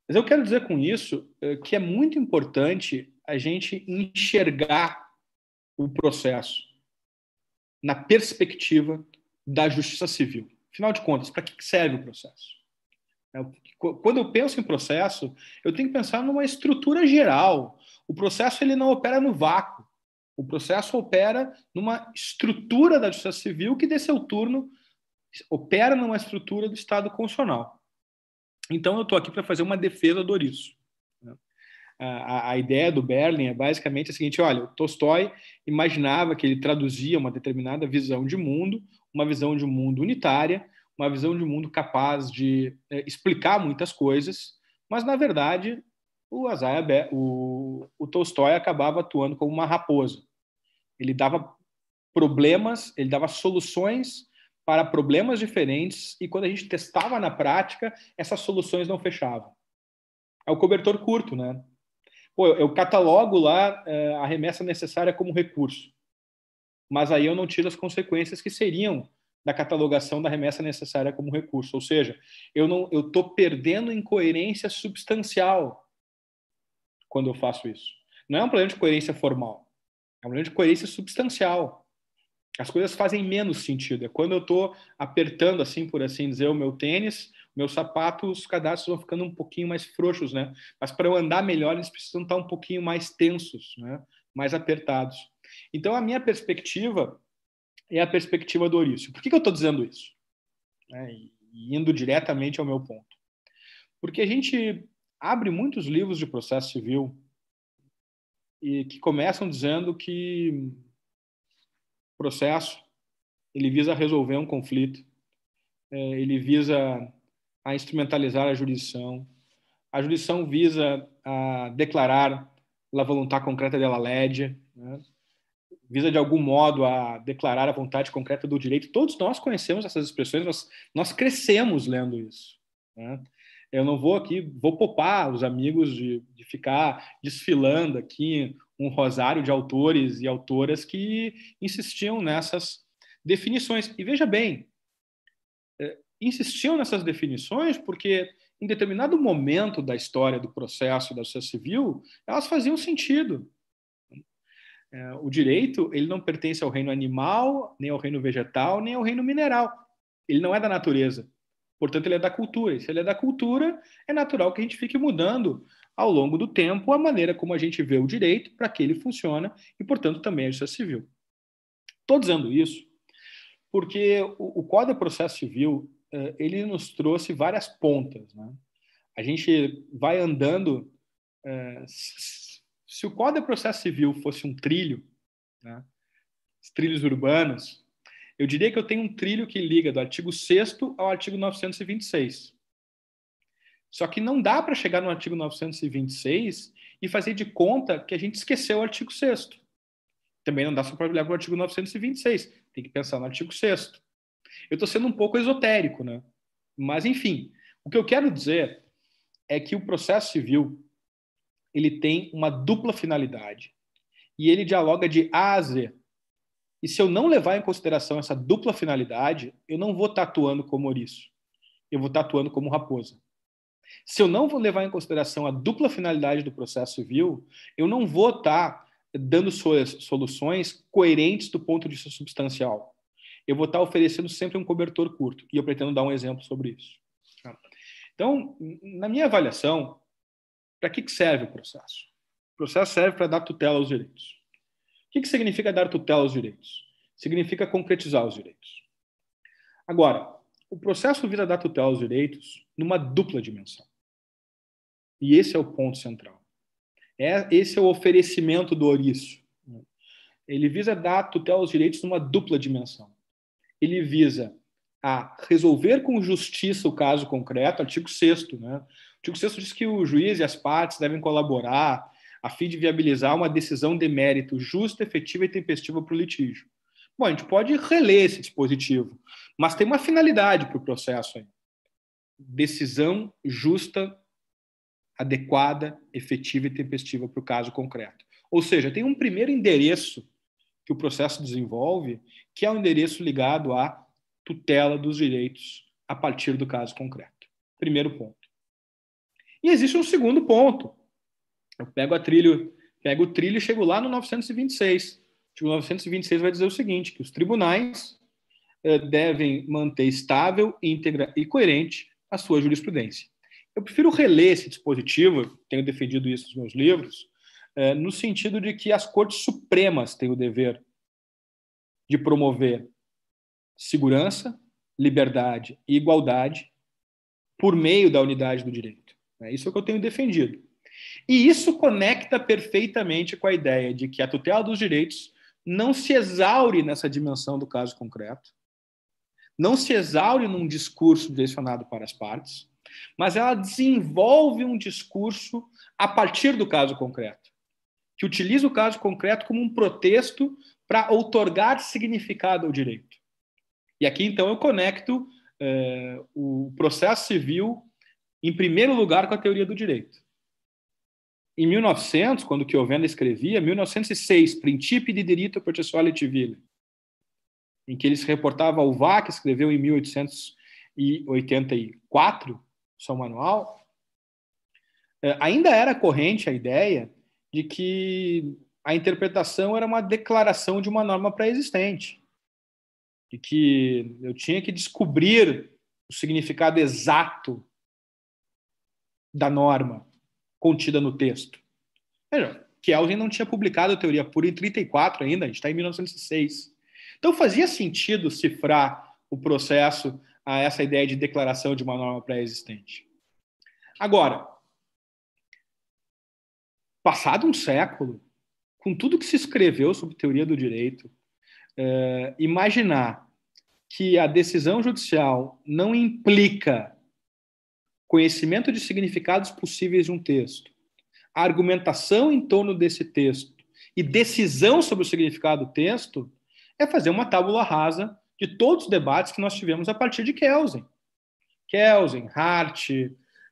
Mas eu quero dizer com isso é, que é muito importante a gente enxergar o processo na perspectiva da justiça civil. Afinal de contas, para que serve o processo? É, quando eu penso em processo, eu tenho que pensar numa estrutura geral. O processo ele não opera no vácuo. O processo opera numa estrutura da justiça civil que, de seu turno, opera numa estrutura do Estado constitucional. Então, eu estou aqui para fazer uma defesa do Oriço a, a, ideia do Berlin é basicamente a seguinte: olha, o Tolstói imaginava que ele traduzia uma determinada visão de mundo, uma visão de mundo unitária, uma visão de mundo capaz de é, explicar muitas coisas, mas na verdade o, Azaia, o, o Tolstói acabava atuando como uma raposa. Ele dava problemas, ele dava soluções para problemas diferentes e quando a gente testava na prática, essas soluções não fechavam. É o cobertor curto, né? Pô, eu, catalogo lá é, a remessa necessária como recurso, mas aí eu não tiro as consequências que seriam da catalogação da remessa necessária como recurso. Ou seja, eu não, eu estou perdendo incoerência substancial quando eu faço isso. Não é um problema de coerência formal, é um problema de coerência substancial. As coisas fazem menos sentido. É quando eu estou apertando, assim por assim dizer, o meu tênis meus sapatos, os cadastros vão ficando um pouquinho mais frouxos, né? Mas para eu andar melhor, eles precisam estar tá um pouquinho mais tensos, né? Mais apertados. Então, a minha perspectiva é a perspectiva do Orício. Por que, que eu estou dizendo isso? É, indo diretamente ao meu ponto. Porque a gente abre muitos livros de processo civil e que começam dizendo que processo ele visa resolver um conflito, é, ele visa a instrumentalizar a jurisdição. A jurisdição visa a ah, declarar a vontade concreta dela lédia, né? visa de algum modo a declarar a vontade concreta do direito. Todos nós conhecemos essas expressões, nós, nós crescemos lendo isso. Né? Eu não vou aqui, vou poupar os amigos de, de ficar desfilando aqui um rosário de autores e autoras que insistiam nessas definições. E veja bem, insistiam nessas definições porque em determinado momento da história do processo da sociedade civil, elas faziam sentido. É, o direito ele não pertence ao reino animal, nem ao reino vegetal, nem ao reino mineral. Ele não é da natureza. Portanto, ele é da cultura. E se ele é da cultura, é natural que a gente fique mudando ao longo do tempo a maneira como a gente vê o direito, para que ele funciona e, portanto, também a justiça civil. Estou dizendo isso porque o, o Código de Processo Civil eh, ele nos trouxe várias pontas. Né? A gente vai andando. Eh, se o Código de Processo Civil fosse um trilho, né? Os trilhos urbanos, eu diria que eu tenho um trilho que liga do artigo 6 ao artigo 926. Só que não dá para chegar no artigo 926 e fazer de conta que a gente esqueceu o artigo 6. Também não dá só para olhar para o artigo 926. Tem que pensar no artigo 6. Eu estou sendo um pouco esotérico, né? Mas, enfim, o que eu quero dizer é que o processo civil ele tem uma dupla finalidade e ele dialoga de A a Z. E se eu não levar em consideração essa dupla finalidade, eu não vou estar atuando como ouriço, eu vou estar atuando como raposa. Se eu não vou levar em consideração a dupla finalidade do processo civil, eu não vou estar dando suas soluções coerentes do ponto de vista substancial eu vou estar oferecendo sempre um cobertor curto. E eu pretendo dar um exemplo sobre isso. Então, na minha avaliação, para que, serve o processo? O processo serve para dar tutela aos direitos. O que, que significa dar tutela aos direitos? Significa concretizar os direitos. Agora, o processo visa dar tutela aos direitos numa dupla dimensão. E esse é o ponto central. É, esse é o oferecimento do ouriço. Ele visa dar tutela aos direitos numa dupla dimensão ele visa a resolver com justiça o caso concreto, artigo 6 né? O artigo 6 diz que o juiz e as partes devem colaborar a fim de viabilizar uma decisão de mérito justa, efetiva e tempestiva para o litígio. Bom, a gente pode reler esse dispositivo, mas tem uma finalidade para o processo aí. Decisão justa, adequada, efetiva e tempestiva para o caso concreto. Ou seja, tem um primeiro endereço que o processo desenvolve, que é o endereço ligado à tutela dos direitos a partir do caso concreto. Primeiro ponto. E existe um segundo ponto. Eu pego, a trilho, pego o trilho e chego lá no 926. O 926 vai dizer o seguinte, que os tribunais eh, devem manter estável, íntegra e coerente a sua jurisprudência. Eu prefiro reler esse dispositivo, tenho defendido isso nos meus livros, eh, no sentido de que as cortes supremas têm o dever de promover segurança, liberdade e igualdade por meio da unidade do direito. É isso é o que eu tenho defendido. E isso conecta perfeitamente com a ideia de que a tutela dos direitos não se exaure nessa dimensão do caso concreto, não se exaure num discurso direcionado para as partes, mas ela desenvolve um discurso a partir do caso concreto que utiliza o caso concreto como um protesto para outorgar significado ao direito. E aqui, então, eu conecto eh, o processo civil, em primeiro lugar, com a teoria do direito. Em 1900, quando Chiovenda escrevia, 1906, Principe de diritto processuale civile, em que ele se reportava ao VAC, escreveu em 1884, seu manual, eh, ainda era corrente a ideia de que a interpretação era uma declaração de uma norma pré-existente, de que eu tinha que descobrir o significado exato da norma contida no texto. Veja, Kelvin não tinha publicado a teoria pura em 34 ainda, a gente está em 1906. Então fazia sentido cifrar o processo a essa ideia de declaração de uma norma pré-existente. Agora, passado um século, com tudo que se escreveu sobre teoria do direito, é, imaginar que a decisão judicial não implica conhecimento de significados possíveis de um texto, argumentação em torno desse texto e decisão sobre o significado do texto, é fazer uma tábula rasa de todos os debates que nós tivemos a partir de Kelsen. Kelsen, Hart,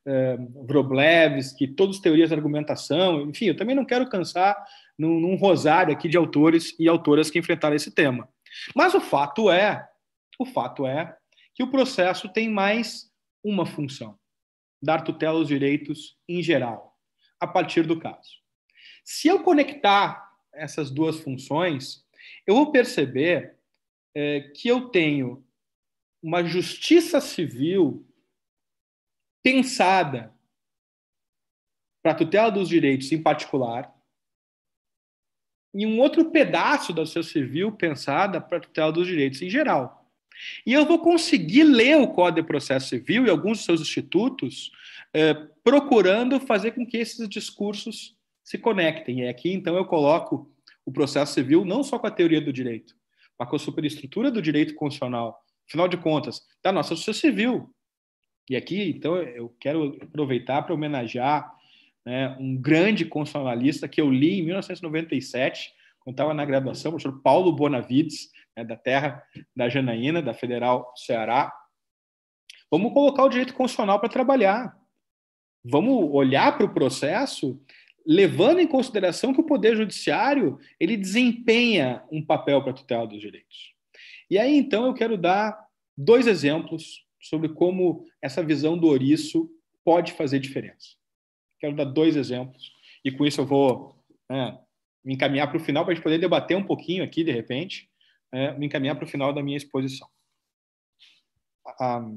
uh, eh, Wroblewski, todas as teorias da argumentação, enfim, eu também não quero cansar num, num rosário aqui de autores e autoras que enfrentaram esse tema. Mas o fato é, o fato é que o processo tem mais uma função: dar tutela aos direitos em geral, a partir do caso. Se eu conectar essas duas funções, eu vou perceber é, que eu tenho uma justiça civil pensada para a tutela dos direitos em particular, e um outro pedaço da sociedade civil pensada para a tutela dos direitos em geral. E eu vou conseguir ler o Código de Processo Civil e alguns dos seus institutos, eh, procurando fazer com que esses discursos se conectem. E aqui, então, eu coloco o processo civil não só com a teoria do direito, mas com a superestrutura do direito constitucional. Afinal de contas, da nossa sociedade civil, e aqui, então, eu quero aproveitar para homenagear né, um grande constitucionalista que eu li em 1997, quando estava na graduação, o professor Paulo Bonavides, né, da terra da Janaína, da Federal Ceará. Vamos colocar o direito constitucional para trabalhar. Vamos olhar para o processo levando em consideração que o poder judiciário ele desempenha um papel para a tutela dos direitos. E aí então eu quero dar dois exemplos sobre como essa visão do ouriço pode fazer diferença. Quero dar dois exemplos, e com isso eu vou é, me encaminhar para o final, para a gente poder debater um pouquinho aqui, de repente, é, me encaminhar para o final da minha exposição. Um, ah, ah,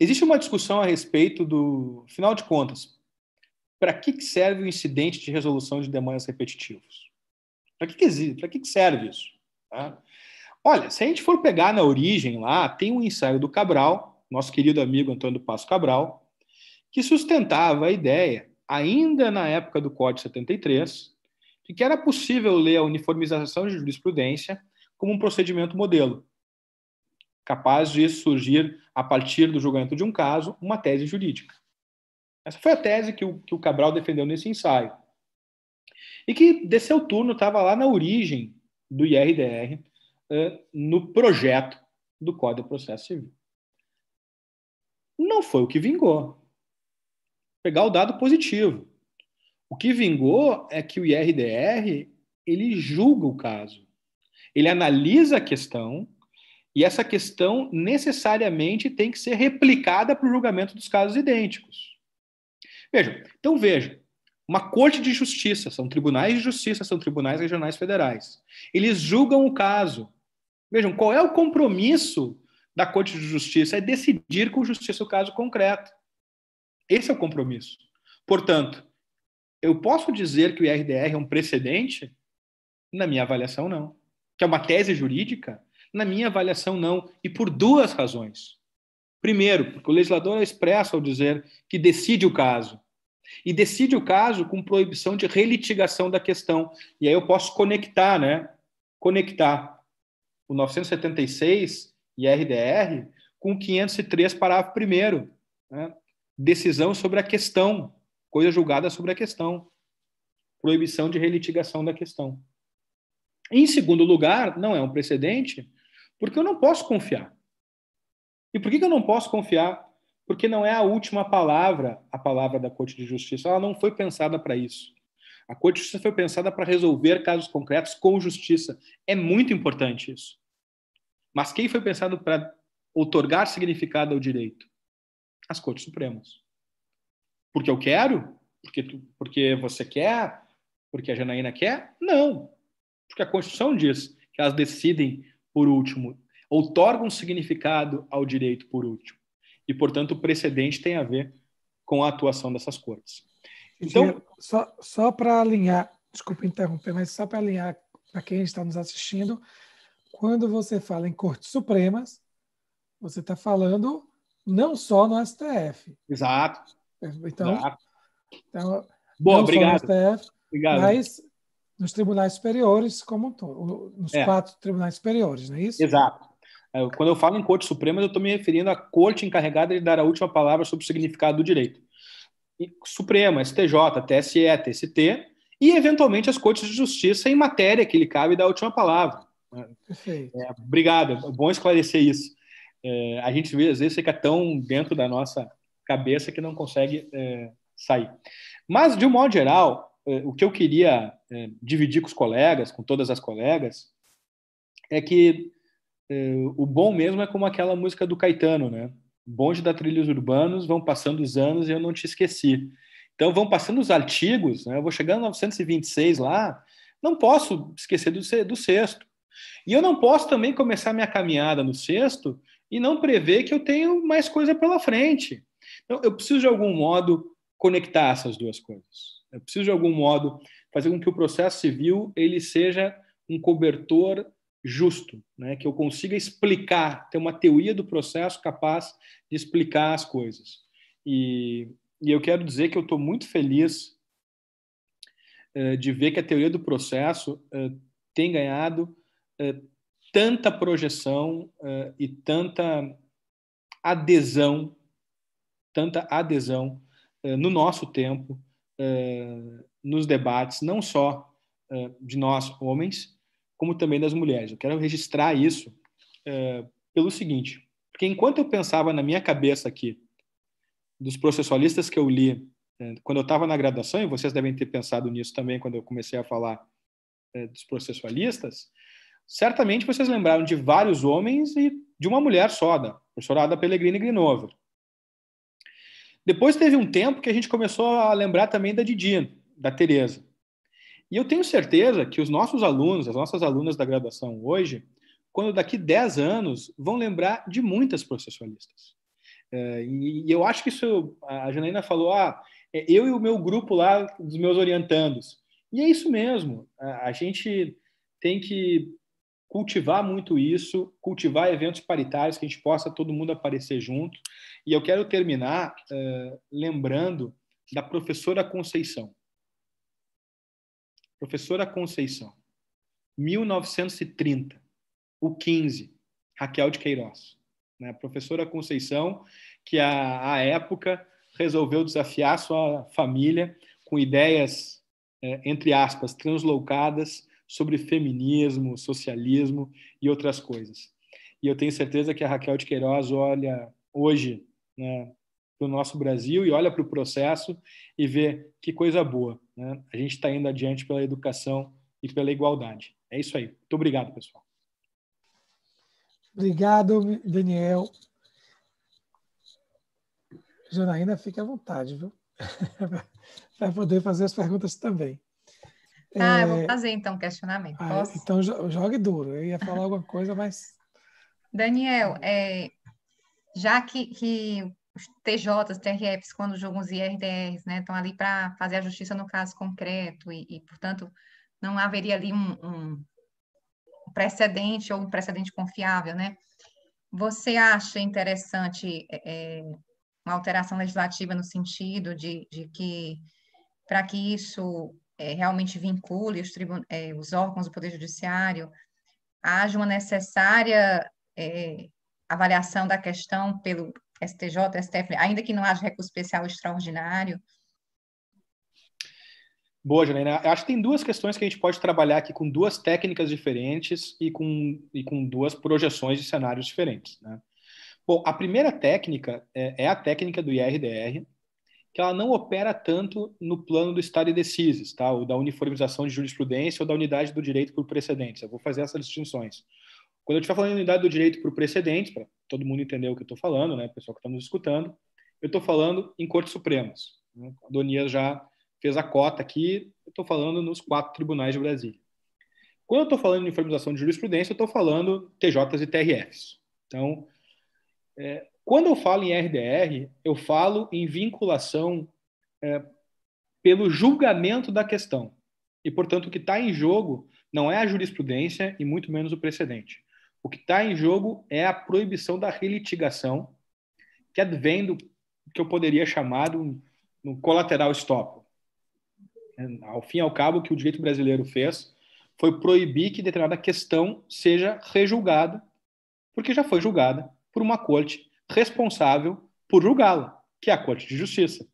existe uma discussão a respeito do, afinal de contas, para que, que serve o incidente de resolução de demandas repetitivos? Para que, que, existe, para que, que serve isso? Tá? Olha, se a gente for pegar na origem lá, tem um ensaio do Cabral, nosso querido amigo Antônio Passo Cabral, que sustentava a ideia, ainda na época do Código 73, de que era possível ler a uniformização de jurisprudência como um procedimento modelo, capaz de surgir, a partir do julgamento de um caso, uma tese jurídica. Essa foi a tese que o, que o Cabral defendeu nesse ensaio. E que, desse seu turno, estava lá na origem do IRDR, no projeto do Código de Processo Civil. Não foi o que vingou. pegar o dado positivo. O que vingou é que o IRDR ele julga o caso, ele analisa a questão e essa questão necessariamente tem que ser replicada para o julgamento dos casos idênticos. Veja, então veja, uma corte de justiça, são tribunais de justiça, são tribunais regionais federais. Eles julgam o caso, Vejam, qual é o compromisso da Corte de Justiça? É decidir com justiça o caso concreto. Esse é o compromisso. Portanto, eu posso dizer que o IRDR é um precedente? Na minha avaliação, não. Que é uma tese jurídica? Na minha avaliação, não. E por duas razões. Primeiro, porque o legislador é expresso ao dizer que decide o caso. E decide o caso com proibição de relitigação da questão. E aí eu posso conectar, né? Conectar o 976 e RDR com 503, parágrafo 1 né? decisão sobre a questão, coisa julgada sobre a questão, proibição de relitigação da questão. Em segundo lugar, não é um precedente, porque eu não posso confiar. E por que eu não posso confiar? Porque não é a última palavra, a palavra da Corte de Justiça. Ela não foi pensada para isso. A Corte de Justiça foi pensada para resolver casos concretos com justiça. É muito importante isso. Mas quem foi pensado para outorgar significado ao direito? As Cortes Supremas. Porque eu quero? Porque, tu, porque você quer? Porque a Janaína quer? Não. Porque a Constituição diz que elas decidem por último, outorgam significado ao direito por último. E, portanto, o precedente tem a ver com a atuação dessas cortes. Então, só, só para alinhar, desculpa interromper, mas só para alinhar para quem está nos assistindo, quando você fala em cortes supremas, você está falando não só no STF. Exato. Então, Exato. então Boa, obrigado. no STF, obrigado. mas nos tribunais superiores como um todo, nos é. quatro tribunais superiores, não é isso? Exato. É, quando eu falo em Corte Suprema, eu estou me referindo à corte encarregada de dar a última palavra sobre o significado do direito. Suprema, STJ, TSE, TST e, eventualmente, as cortes de justiça em matéria que lhe cabe dar a última palavra. É, obrigado, é bom esclarecer isso. É, a gente às vezes fica tão dentro da nossa cabeça que não consegue é, sair. Mas, de um modo geral, é, o que eu queria é, dividir com os colegas, com todas as colegas, é que é, o bom mesmo é como aquela música do Caetano, né? Bonde da Trilhos Urbanos, vão passando os anos e eu não te esqueci. Então, vão passando os artigos, né? eu vou chegando em 926 lá, não posso esquecer do, do sexto. E eu não posso também começar minha caminhada no sexto e não prever que eu tenho mais coisa pela frente. Então, eu preciso, de algum modo, conectar essas duas coisas. Eu preciso, de algum modo, fazer com que o processo civil ele seja um cobertor justo, né? que eu consiga explicar, ter uma teoria do processo capaz de explicar as coisas. E, e eu quero dizer que eu estou muito feliz uh, de ver que a teoria do processo uh, tem ganhado eh, tanta projeção eh, e tanta adesão, tanta adesão eh, no nosso tempo, nos debates, não só de nós homens, como também das mulheres. Eu quero registrar isso pelo seguinte, porque enquanto eu pensava na minha cabeça aqui, dos processualistas que eu li quando eu estava na graduação, e vocês devem ter pensado nisso também quando eu comecei a falar dos processualistas, certamente vocês lembraram de vários homens e de uma mulher só, da professora Ada Pellegrini Grinover. Depois teve um tempo que a gente começou a lembrar também da Didi, da Tereza. E eu tenho certeza que os nossos alunos, as nossas alunas da graduação hoje, quando daqui 10 anos, vão lembrar de muitas processualistas. Eh, e eu acho que isso, a Janaína falou, ah, é eu e o meu grupo lá, dos meus orientandos. E é isso mesmo, a gente tem que cultivar muito isso, cultivar eventos paritários que a gente possa todo mundo aparecer junto. E eu quero terminar uh, lembrando da professora Conceição. Professora Conceição, 1930, o 15, Raquel de Queiroz. Né? Professora Conceição, que à, época resolveu desafiar sua família com ideias, eh, entre aspas, translocadas sobre feminismo, socialismo e outras coisas. E eu tenho certeza que a Raquel de Queiroz olha hoje né, para o nosso Brasil e olha para o processo e vê que coisa boa. Né? A gente está indo adiante pela educação e pela igualdade. É isso aí. Muito obrigado, pessoal. Obrigado, Daniel. Janaína, fique à vontade, viu? Vai poder fazer as perguntas também. Ah, é... eu vou é. fazer então questionamento. Ah, então jogue duro. Eu ia falar alguma coisa, mas. Daniel, é, já que, que os TJs, TRFs, quando julgam os IRDRs, né, estão ali para fazer a justiça no caso concreto e, e portanto, não haveria ali um, um, precedente ou um precedente confiável, né? Você acha interessante é, é uma alteração legislativa no sentido de, de que para que isso é, realmente vincule os, é, os órgãos do Poder Judiciário, haja uma necessária é, avaliação da questão pelo STJ, STF, ainda que não haja recurso especial extraordinário. Boa, Janaina. Acho que tem duas questões que a gente pode trabalhar aqui com duas técnicas diferentes e com, e com duas projeções de cenários diferentes. Né? Bom, a primeira técnica é, é a técnica do IRDR, que ela não opera tanto no plano do Estado e decisis, tá? ou da uniformização de jurisprudência ou da unidade do direito por precedentes. Eu vou fazer essas distinções. Quando eu estiver falando de unidade do direito por precedentes, para todo mundo entender o que eu estou falando, né, pessoal que está nos escutando, eu estou falando em Cortes Supremas. Né? A Donia já fez a cota aqui, eu estou falando nos quatro tribunais de Brasília. Quando eu estou falando de uniformização de jurisprudência, eu estou falando TJs e TRFs. Então, é, quando eu falo em RDR, eu falo em vinculação é, pelo julgamento da questão. E, portanto, o que está em jogo não é a jurisprudência e muito menos o precedente. O que está em jogo é a proibição da relitigação, que advém do que eu poderia chamar de um, um colateral stop. É, ao fim e ao cabo, o que o direito brasileiro fez foi proibir que determinada questão seja rejulgada, porque já foi julgada por uma corte responsável por julgá-lo, que é a Corte de Justiça.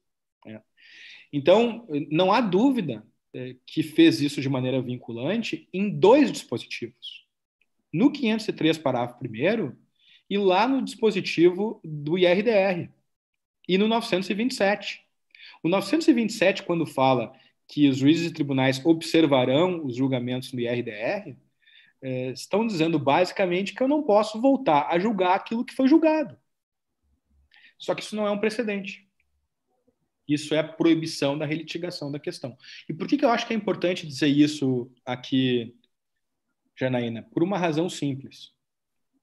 É. Então, não há dúvida é, que fez isso de maneira vinculante em dois dispositivos. No 503, parágrafo 1 e lá no dispositivo do IRDR, e no 927. O 927, quando fala que os juízes e tribunais observarão os julgamentos do IRDR, é, estão dizendo basicamente que eu não posso voltar a julgar aquilo que foi julgado. Só que isso não é um precedente. Isso é a proibição da relitigação da questão. E por que, que eu acho que é importante dizer isso aqui, Janaína? Por uma razão simples.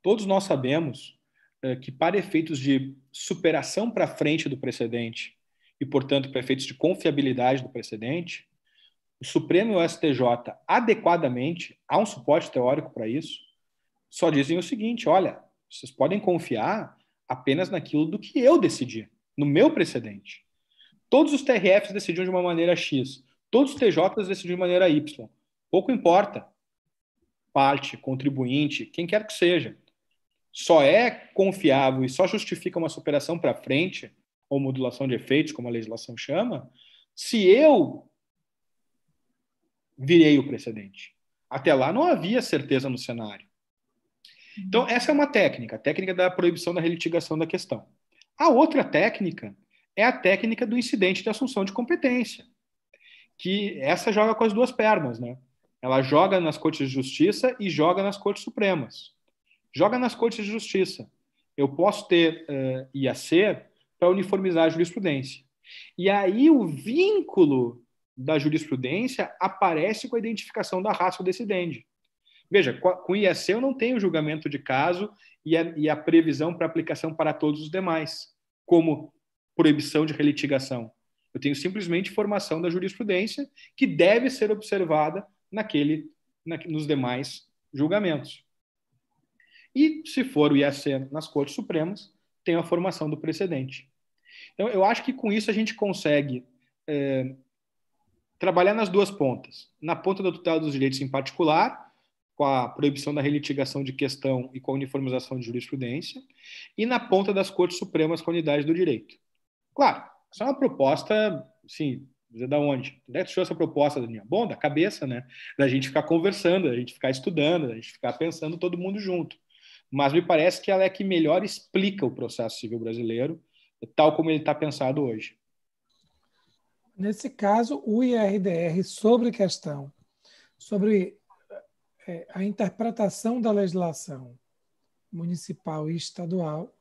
Todos nós sabemos é, que, para efeitos de superação para frente do precedente, e, portanto, para efeitos de confiabilidade do precedente, o Supremo e o STJ, adequadamente, há um suporte teórico para isso, só dizem o seguinte: olha, vocês podem confiar apenas naquilo do que eu decidi, no meu precedente. Todos os TRFs decidiam de uma maneira X, todos os TJs decidiram de maneira Y. Pouco importa. Parte, contribuinte, quem quer que seja. Só é confiável e só justifica uma superação para frente, ou modulação de efeitos, como a legislação chama, se eu virei o precedente. Até lá não havia certeza no cenário. Então, essa é uma técnica, a técnica da proibição da relitigação da questão. A outra técnica é a técnica do incidente de assunção de competência, que essa joga com as duas pernas, né? Ela joga nas cortes de justiça e joga nas cortes supremas. Joga nas cortes de justiça. Eu posso ter uh, eh, IAC para uniformizar a jurisprudência. E aí o vínculo da jurisprudência aparece com a identificação da raça do decidente. Veja, com IAC eu não tenho julgamento de caso e a, e a previsão para aplicação para todos os demais, como proibição de relitigação. Eu tenho simplesmente formação da jurisprudência que deve ser observada naquele, na, nos demais julgamentos. E, se for o IAC nas Cortes Supremas, tem a formação do precedente. Então, eu acho que com isso a gente consegue é, trabalhar nas duas pontas. Na ponta da tutela dos direitos em particular com a proibição da relitigação de questão e com a uniformização de jurisprudência, e na ponta das Cortes Supremas com a unidade do direito. Claro, essa é uma proposta, sim, dizer é da onde? Onde é que essa proposta, Daniel? Bom, da cabeça, né? Da gente ficar conversando, da gente ficar estudando, da gente ficar pensando todo mundo junto. Mas me parece que ela é que melhor explica o processo civil brasileiro, tal como ele está pensado hoje. Nesse caso, o IRDR sobre questão sobre é, a interpretação da legislação municipal e estadual,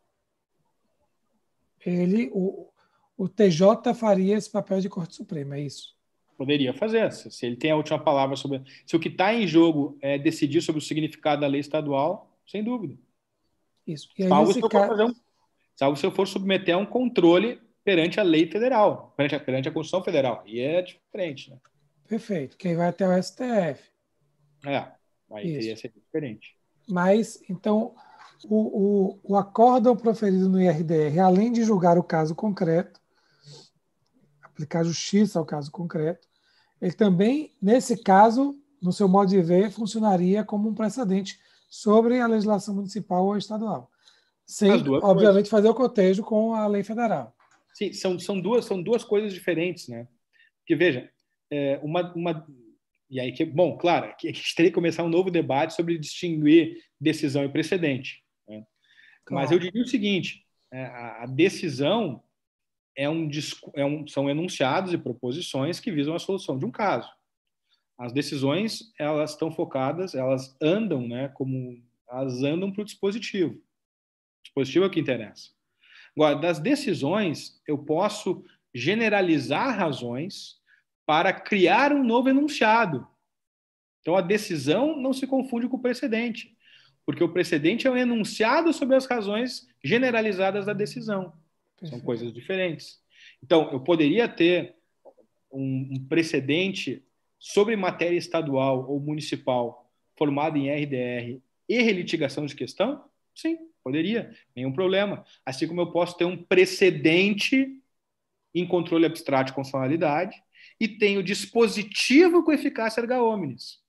ele, o, o TJ faria esse papel de Corte Suprema, é isso? Poderia fazer, se ele tem a última palavra sobre. Se o que está em jogo é decidir sobre o significado da lei estadual, sem dúvida. Isso. E aí, salvo, se eu caso... for um, salvo se eu for submeter a um controle perante a lei federal, perante a, perante a Constituição Federal. E é diferente, né? Perfeito, quem vai até o STF. É. Aí Isso. teria sido diferente. Mas, então, o, o, o acórdão proferido no IRDR, além de julgar o caso concreto, aplicar justiça ao caso concreto, ele também, nesse caso, no seu modo de ver, funcionaria como um precedente sobre a legislação municipal ou estadual. Sem, obviamente, coisas. fazer o cotejo com a lei federal. Sim, são, são, duas, são duas coisas diferentes, né? Porque, veja, é, uma, uma, e aí que, bom, claro, que a gente teria que começar um novo debate sobre distinguir decisão e precedente. Né? Claro. Mas eu diria o seguinte: né, a decisão é um, é um, são enunciados e proposições que visam a solução de um caso. As decisões elas estão focadas, elas andam, né? Como elas andam para o dispositivo. O dispositivo é o que interessa. Agora, das decisões, eu posso generalizar razões para criar um novo enunciado. Então, a decisão não se confunde com o precedente, porque o precedente é um enunciado sobre as razões generalizadas da decisão. Perfeito. São coisas diferentes. Então, eu poderia ter um, precedente sobre matéria estadual ou municipal formado em RDR e relitigação de questão? Sim, poderia, nenhum problema. Assim como eu posso ter um precedente em controle abstrato de constitucionalidade e tem o dispositivo com eficácia erga omnes.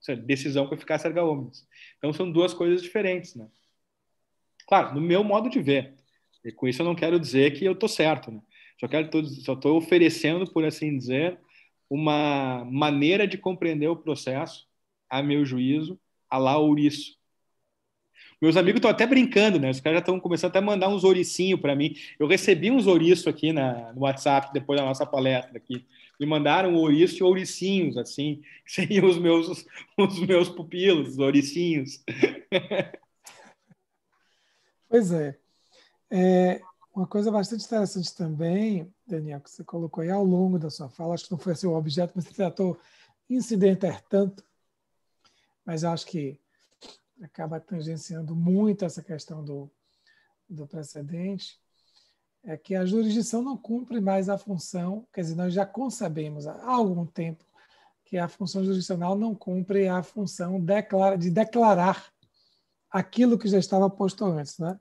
Seja, é decisão com eficácia erga omnes. Então são duas coisas diferentes, né? Claro, no meu modo de ver. E com isso eu não quero dizer que eu tô certo, né? Só tô, só oferecendo, por assim dizer, uma maneira de compreender o processo, a meu juízo, a lá ouriço. Meus amigos estão até brincando, né? Os caras já estão começando até a mandar uns ouricinhos para mim. Eu recebi uns ouriços aqui na, no WhatsApp depois da nossa palestra aqui me mandaram ouriço e ouricinhos, assim, seriam os meus, os meus pupilos, os ouricinhos. pois é. é. Uma coisa bastante interessante também, Daniel, que você colocou aí ao longo da sua fala, acho que não foi seu assim objeto, mas você tratou incidente é tanto, mas acho que acaba tangenciando muito essa questão do, do precedente, é que a jurisdição não cumpre mais a função, quer dizer, nós já concebemos há algum tempo que a função jurisdicional não cumpre a função de declarar aquilo que já estava posto antes. Né?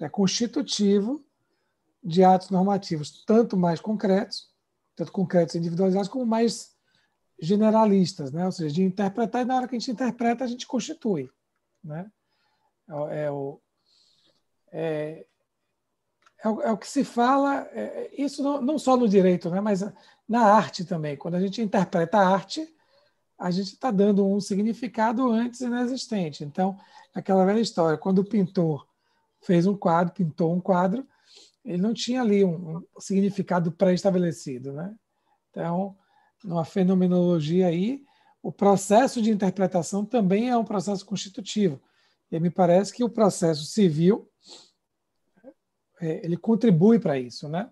É constitutivo de atos normativos, tanto mais concretos, tanto concretos e individualizados, como mais generalistas, né? ou seja, de interpretar, e na hora que a gente interpreta, a gente constitui. Né? É o, é, é é o, é o que se fala, é, é, isso não, não, só no direito, né, mas na arte também. Quando a gente interpreta a arte, a gente está dando um significado antes inexistente. É então, aquela velha história, quando o pintor fez um quadro, pintou um quadro, ele não tinha ali um, um significado pré-estabelecido. Né? Então, numa fenomenologia aí, o processo de interpretação também é um processo constitutivo. E me parece que o processo civil é, ele contribui para isso, né?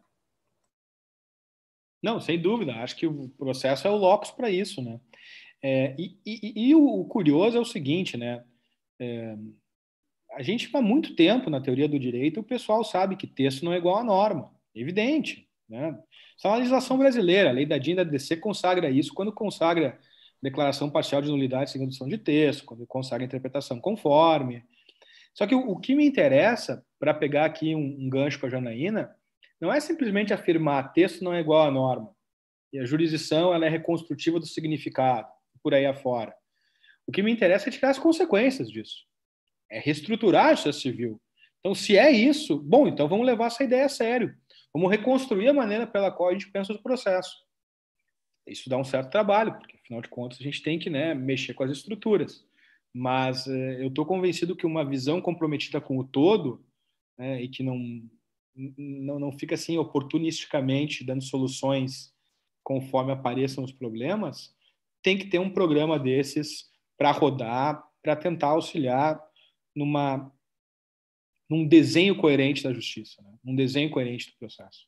Não, sem dúvida. Acho que o processo é o locus para isso, né? É, e, e, e, o curioso é o seguinte, né? É, a gente há muito tempo na teoria do direito, o pessoal sabe que texto não é igual à norma, evidente. Né? É a legislação brasileira, a lei da DIN da DC consagra isso quando consagra declaração parcial de nulidade sem redução de texto, quando consagra interpretação conforme, só que o, o que me interessa, para pegar aqui um, um gancho com a Janaína, não é simplesmente afirmar texto não é igual à norma e a jurisdição ela é reconstrutiva do significado por aí afora. O que me interessa é tirar as consequências disso, é reestruturar a justiça civil. Então, se é isso, bom, então vamos levar essa ideia a sério. Vamos reconstruir a maneira pela qual a gente pensa os processos. Isso dá um certo trabalho, porque afinal de contas a gente tem que né, mexer com as estruturas. Mas eh, eu estou convencido que uma visão comprometida com o todo né, e que não, não, não fica assim oportunisticamente dando soluções conforme apareçam os problemas, tem que ter um programa desses para rodar, para tentar auxiliar numa num desenho coerente da justiça, né? um desenho coerente do processo.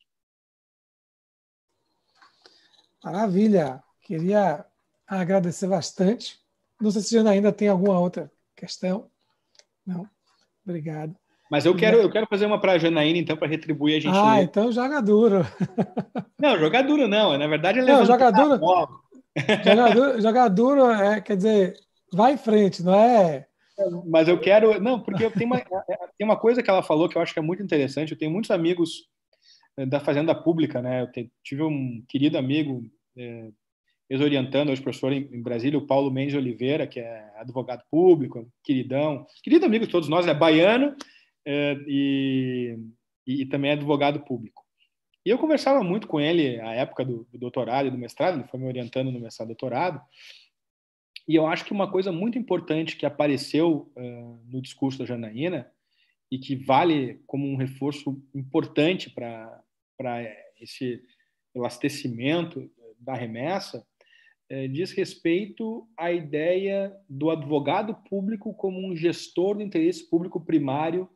Maravilha! Queria agradecer bastante não sei se ainda tem alguma outra questão. Não. Obrigado. Mas eu quero, eu quero fazer uma para a Janaína, então, para retribuir a gente. Ah, então joga duro. Não, é, é joga duro não. Na verdade, ele é jogar duro, jogar duro. duro é, quer dizer, vai em frente, não é? Mas eu quero. Não, porque tem uma, é, tem uma coisa que ela falou que eu acho que é muito interessante. Eu tenho muitos amigos eh, da Fazenda Pública, né? Eu tive um querido amigo é, ex-orientando, hoje professor em, em Brasília, o Paulo Mendes Oliveira, que é advogado público, queridão, querido amigo de todos nós, é baiano é, e, e, também é advogado público. E eu conversava muito com ele à época do, do doutorado e do mestrado, ele foi me orientando no mestrado e doutorado, e eu acho que uma coisa muito importante que apareceu uh, no discurso da Janaína e que vale como um reforço importante para esse elastecimento da remessa é, diz respeito à ideia do advogado público como um gestor do interesse público primário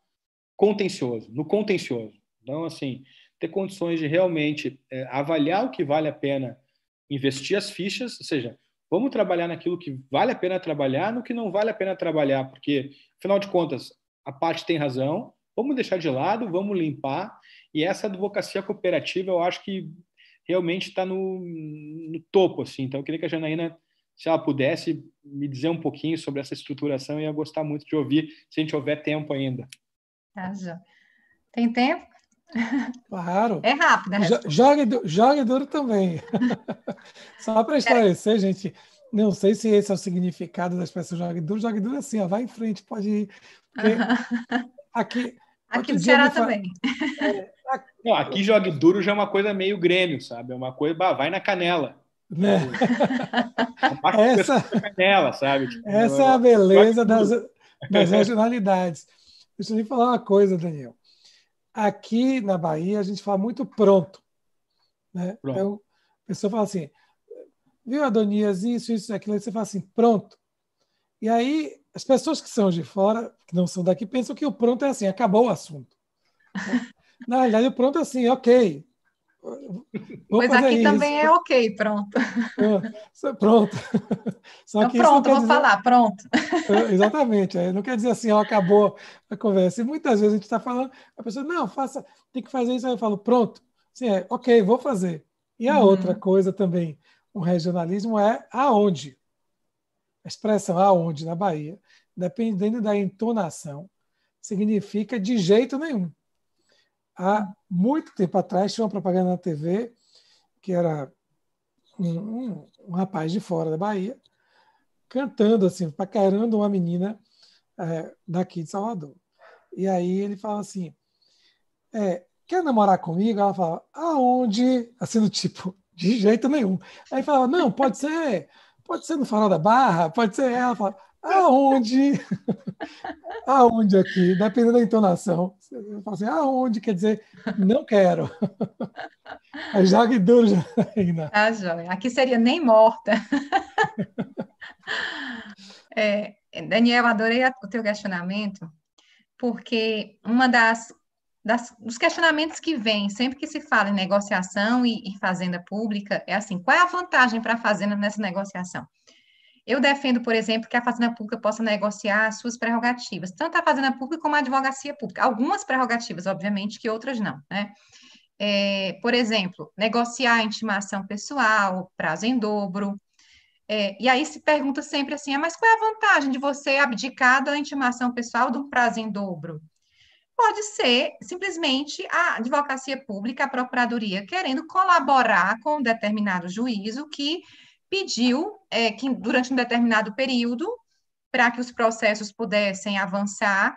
contencioso, no contencioso. Então, assim, ter condições de realmente é, avaliar o que vale a pena investir as fichas, ou seja, vamos trabalhar naquilo que vale a pena trabalhar, no que não vale a pena trabalhar, porque, afinal de contas, a parte tem razão, vamos deixar de lado, vamos limpar, e essa advocacia cooperativa eu acho que realmente está no, no, topo, assim. Então, eu queria que a Janaína, se ela pudesse, me dizer um pouquinho sobre essa estruturação, eu ia gostar muito de ouvir, se a gente houver tempo ainda. Tá, Tem tempo? Claro. É rápido, né? Joga, joga duro também. Só para esclarecer, é. gente, não sei se esse é o significado das pessoas joga duro. Joga duro assim, ó, vai em frente, pode ir. aqui, Aqui no Ceará também. É, não, aqui jogue duro já é uma coisa meio Grêmio, sabe? É uma coisa, bah, vai na canela. Né? essa, na canela, sabe? Tipo, essa é a beleza das, das regionalidades. Deixa eu lhe falar uma coisa, Daniel. Aqui na Bahia a gente fala muito pronto. Né? Pronto. Então, a pessoa fala assim, viu, Adonias, isso, isso, aquilo, aí você fala assim, pronto. E aí as pessoas que são de fora, que não são daqui, pensam que o pronto é assim, acabou o assunto. Na realidade, o pronto é assim, é ok. Mas aqui isso. também é ok, pronto. É, pronto. Só então, pronto, vou dizer... falar, pronto. É, exatamente. Não quer dizer assim, ó, acabou a conversa. E muitas vezes a gente está falando, a pessoa, não, faça, tem que fazer isso. Aí eu falo, pronto. Assim, é, ok, vou fazer. E a hum. outra coisa também, o regionalismo é aonde expressão aonde na Bahia, dependendo da entonação, significa de jeito nenhum. Há muito tempo atrás tinha uma propaganda na TV que era um, um, um rapaz de fora da Bahia cantando assim, paquerando uma menina é, daqui de Salvador. E aí ele fala assim, é, quer namorar comigo? Ela fala, aonde? Assim do tipo, de jeito nenhum. Aí fala não, pode ser pode ser no Farol da Barra, pode ser ela. Fala, aonde? aonde aqui? Dependendo da entonação. Eu falo assim, aonde? Quer dizer, não quero. Aí jogue duro, ainda. Ah, joia. Aqui seria nem morta. é, Daniel, adorei o teu questionamento, porque uma das das, dos questionamentos que vêm, sempre que se fala em negociação e, e fazenda pública, é assim: qual é a vantagem para a fazenda nessa negociação? Eu defendo, por exemplo, que a fazenda pública possa negociar suas prerrogativas, tanto a fazenda pública como a advocacia pública. Algumas prerrogativas, obviamente, que outras não, né? É, por exemplo, negociar a intimação pessoal, prazo em dobro. É, e aí se pergunta sempre assim, ah, mas qual é a vantagem de você abdicar da intimação pessoal de um prazo em dobro? pode ser simplesmente a advocacia pública, a procuradoria, querendo colaborar com um determinado juízo que pediu é, que durante um determinado período, para que os processos pudessem avançar,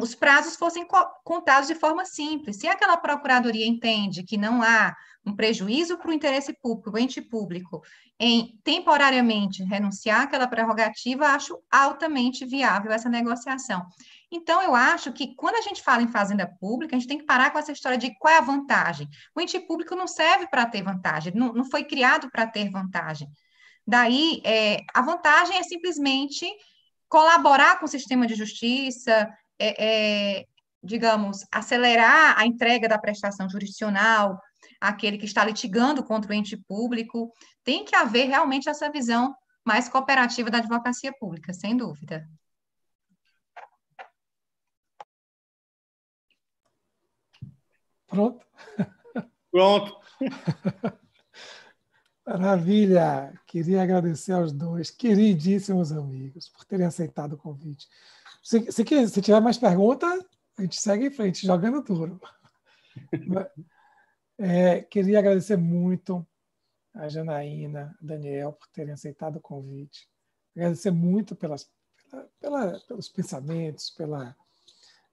os prazos fossem contados de forma simples. Se aquela procuradoria entende que não há um prejuízo para o interesse público, o ente público, em temporariamente renunciar àquela prerrogativa, acho altamente viável essa negociação. Então, eu acho que quando a gente fala em fazenda pública, a gente tem que parar com essa história de qual é a vantagem. O ente público não serve para ter vantagem, não, não foi criado para ter vantagem. Daí, é, a vantagem é simplesmente colaborar com o sistema de justiça, é, é, digamos, acelerar a entrega da prestação jurisdicional, aquele que está litigando contra o ente público. Tem que haver realmente essa visão mais cooperativa da advocacia pública, sem dúvida. Pronto? Pronto. Maravilha! Queria agradecer aos dois queridíssimos amigos por terem aceitado o convite. Se, se, se tiver mais pergunta, a gente segue em frente, jogando duro. é, queria agradecer muito a Janaína, a Daniel, por terem aceitado o convite. Agradecer muito pelas, pela, pela, pelos pensamentos, pela,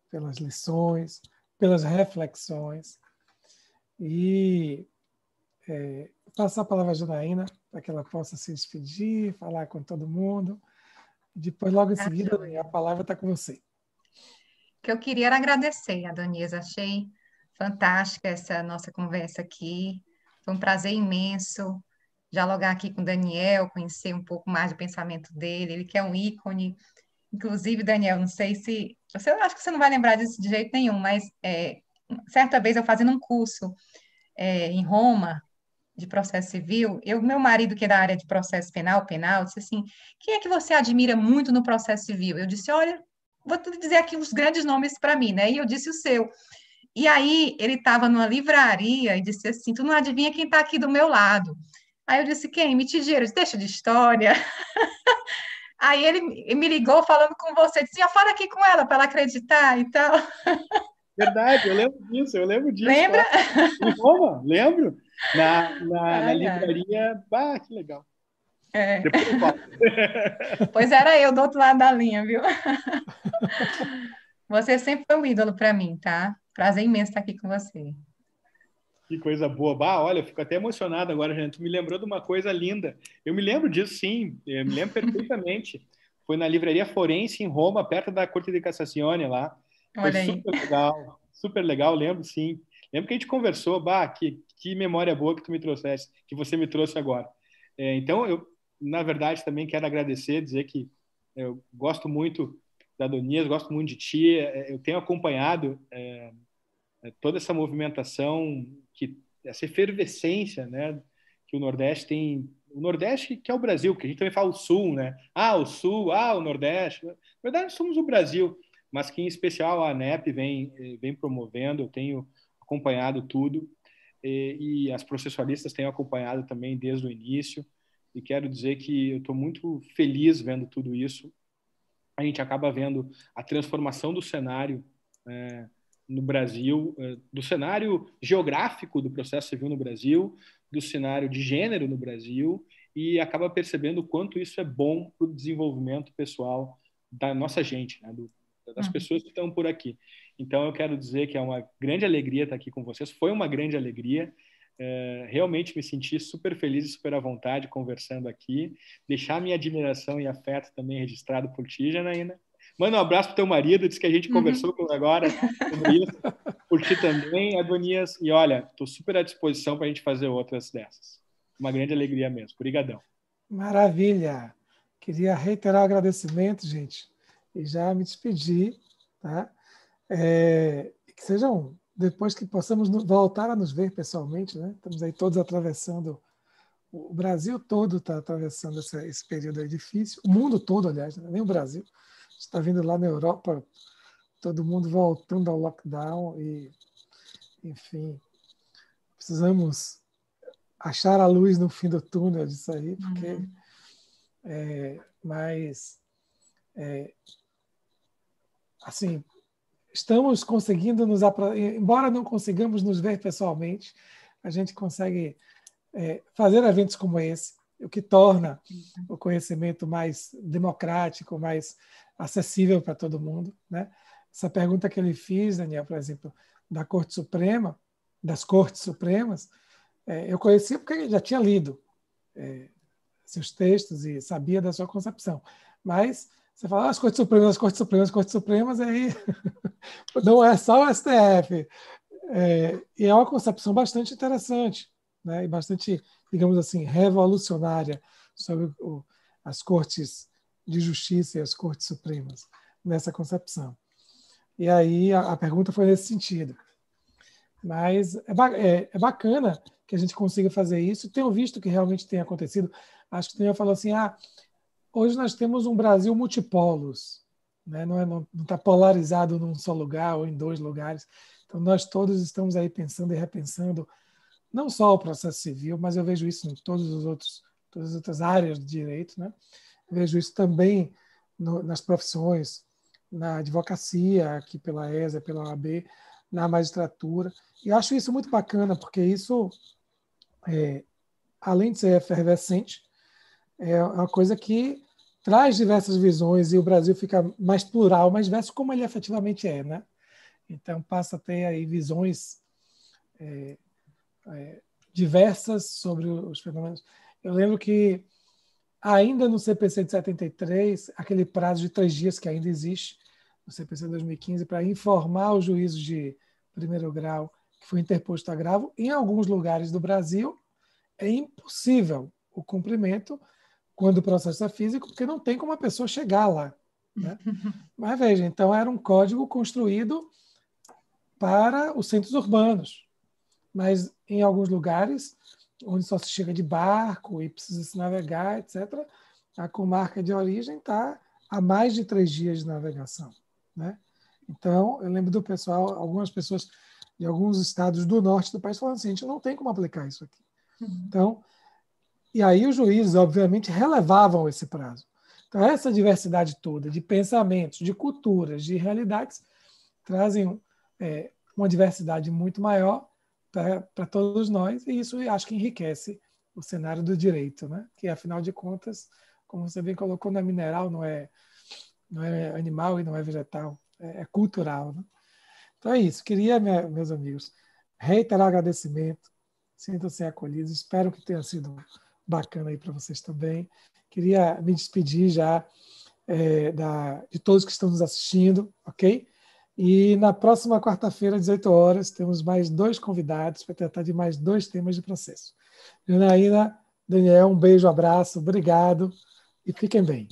pelas lições pelas reflexões. E é, passar a palavra a Janaína, para que ela possa se despedir, falar com todo mundo. Depois, logo em ah, seguida, a palavra está com você. que eu queria era agradecer, Adonias. Achei fantástica essa nossa conversa aqui. Foi um prazer imenso dialogar aqui com o Daniel, conhecer um pouco mais do pensamento dele. Ele que é um ícone. Inclusive, Daniel, não sei se você acho que você não vai lembrar disso de jeito nenhum, mas é, certa vez eu fazendo um curso é, em Roma de processo civil, eu, meu marido que é da área de processo penal, penal, disse assim: quem é que você admira muito no processo civil? Eu disse: olha, vou dizer aqui os grandes nomes para mim, né? E eu disse o seu. E aí ele estava numa livraria e disse assim: tu não adivinha quem está aqui do meu lado? Aí eu disse: quem? Me Mitigeiro. Deixa de história. Aí ele me ligou falando com você, disse, ah, fala aqui com ela para ela acreditar e então... tal. Verdade, eu lembro disso, eu lembro disso. Lembra? Tá? Em lembro. Na, na, ah, na livraria. Ah, que legal. É. pois era eu do outro lado da linha, viu? Você sempre foi um ídolo para mim, tá? Prazer imenso estar aqui com você. Que coisa boa. Bah, olha, fico até emocionado agora, gente. Tu me lembrou de uma coisa linda. Eu me lembro disso, sim. Eu me lembro perfeitamente. Foi na livraria Forense, em Roma, perto da Corte de Cassazione lá. Foi olha aí. super legal. Super legal, lembro, sim. Lembro que a gente conversou. Bah, que, que memória boa que tu me trouxesse, que você me trouxe agora. É, então, eu, na verdade, também quero agradecer, dizer que eu gosto muito da Donias, gosto muito de ti. É, eu tenho acompanhado... É, é toda essa movimentação essa efervescência, né, que o Nordeste tem, o Nordeste que é o Brasil, que a gente também fala o Sul, né? Ah, o Sul, ah, o Nordeste. Na verdade, somos o Brasil, mas que em especial a ANEP vem eh, vem promovendo, eu tenho acompanhado tudo e, e as processualistas têm acompanhado também desde o início e quero dizer que eu estou muito feliz vendo tudo isso. A gente acaba vendo a transformação do cenário é, no Brasil, eh, do cenário geográfico do processo civil no Brasil, do cenário de gênero no Brasil, e acaba percebendo o quanto isso é bom para o desenvolvimento pessoal da nossa gente, né? do, das uhum. pessoas que estão por aqui. Então, eu quero dizer que é uma grande alegria estar aqui com vocês, foi uma grande alegria. É, realmente me senti super feliz e super à vontade conversando aqui. Deixar minha admiração e afeto também registrado por ti, Janaína. Manda um abraço pro teu marido, diz que a gente uhum. conversou com ele agora Por ti também, Adonias. E olha, estou super à disposição para a gente fazer outras dessas. Uma grande alegria mesmo. Obrigadão. Maravilha! Queria reiterar o agradecimento, gente, e já me despedir, tá? É, que sejam, depois que possamos voltar a nos ver pessoalmente, né? Estamos aí todos atravessando o Brasil todo está atravessando esse período aí difícil, o mundo todo, aliás, né? nem o Brasil, está vindo lá na Europa, todo mundo voltando ao lockdown e, enfim, precisamos achar a luz no fim do túnel disso aí, porque, uhum. é, mas, é, assim, estamos conseguindo nos, embora não consigamos nos ver pessoalmente, a gente consegue é, fazer eventos como esse, o que torna uhum. o conhecimento mais democrático, mais acessível para todo mundo, né? Essa pergunta que ele fez, Daniel, por exemplo, da Corte Suprema, das Cortes Supremas, é, eu conhecia porque já tinha lido é, seus textos e sabia da sua concepção. Mas você fala, ah, as Cortes Supremas, as Cortes Supremas, as Cortes Supremas, aí não é só o STF. É, e é uma concepção bastante interessante, né? e bastante, digamos assim, revolucionária sobre o, as cortes de justiça e as cortes supremas nessa concepção. E aí a, a pergunta foi nesse sentido. Mas é, é, é, bacana que a gente consiga fazer isso. Tenho visto que realmente tem acontecido. Acho que Daniel falou assim: ah, hoje nós temos um Brasil multipolos, né? não está é, tá polarizado num só lugar ou em dois lugares. Então, nós todos estamos aí pensando e repensando não só o processo civil, mas eu vejo isso em todos os outros, todas as outras áreas do direito, né? vejo isso também no, nas profissões, na advocacia, aqui pela ESA, pela OAB, na magistratura. E acho isso muito bacana, porque isso, é, além de ser efervescente, é, é uma coisa que traz diversas visões e o Brasil fica mais plural, mais diverso, como ele efetivamente é, né? Então passa a ter aí visões é, é, diversas sobre os fenômenos. Eu lembro que ainda no CPC de 73, aquele prazo de três dias que ainda existe no CPC de 2015 para informar o juízo de primeiro grau que foi interposto agravo, em alguns lugares do Brasil é impossível o cumprimento quando o processo é físico, porque não tem como a pessoa chegar lá. Né? Mas veja, então era um código construído para os centros urbanos, mas em alguns lugares onde só se chega de barco e precisa se navegar, etc., a comarca de origem está a mais de três dias de navegação. Né? Então, eu lembro do pessoal, algumas pessoas de alguns estados do norte do país falando assim: a gente não tem como aplicar isso aqui. Uhum. Então, e aí os juízes, obviamente, relevavam esse prazo. Então, essa diversidade toda de pensamentos, de culturas, de realidades, trazem é, uma diversidade muito maior para todos nós, e isso acho que enriquece o cenário do direito, né? que afinal de contas, como você bem colocou, não é mineral, não é, não é animal e não é vegetal, é, é cultural. Né? Então é isso, queria, minha, meus amigos, reiterar agradecimento, sintam-se acolhidos, espero que tenha sido bacana aí para vocês também. Queria me despedir já é, da, de todos que estão nos assistindo, ok? E na próxima quarta-feira, às 18 horas, temos mais dois convidados para tratar de mais dois temas de processo. Janaína, Daniel, um beijo, um abraço, obrigado e fiquem bem.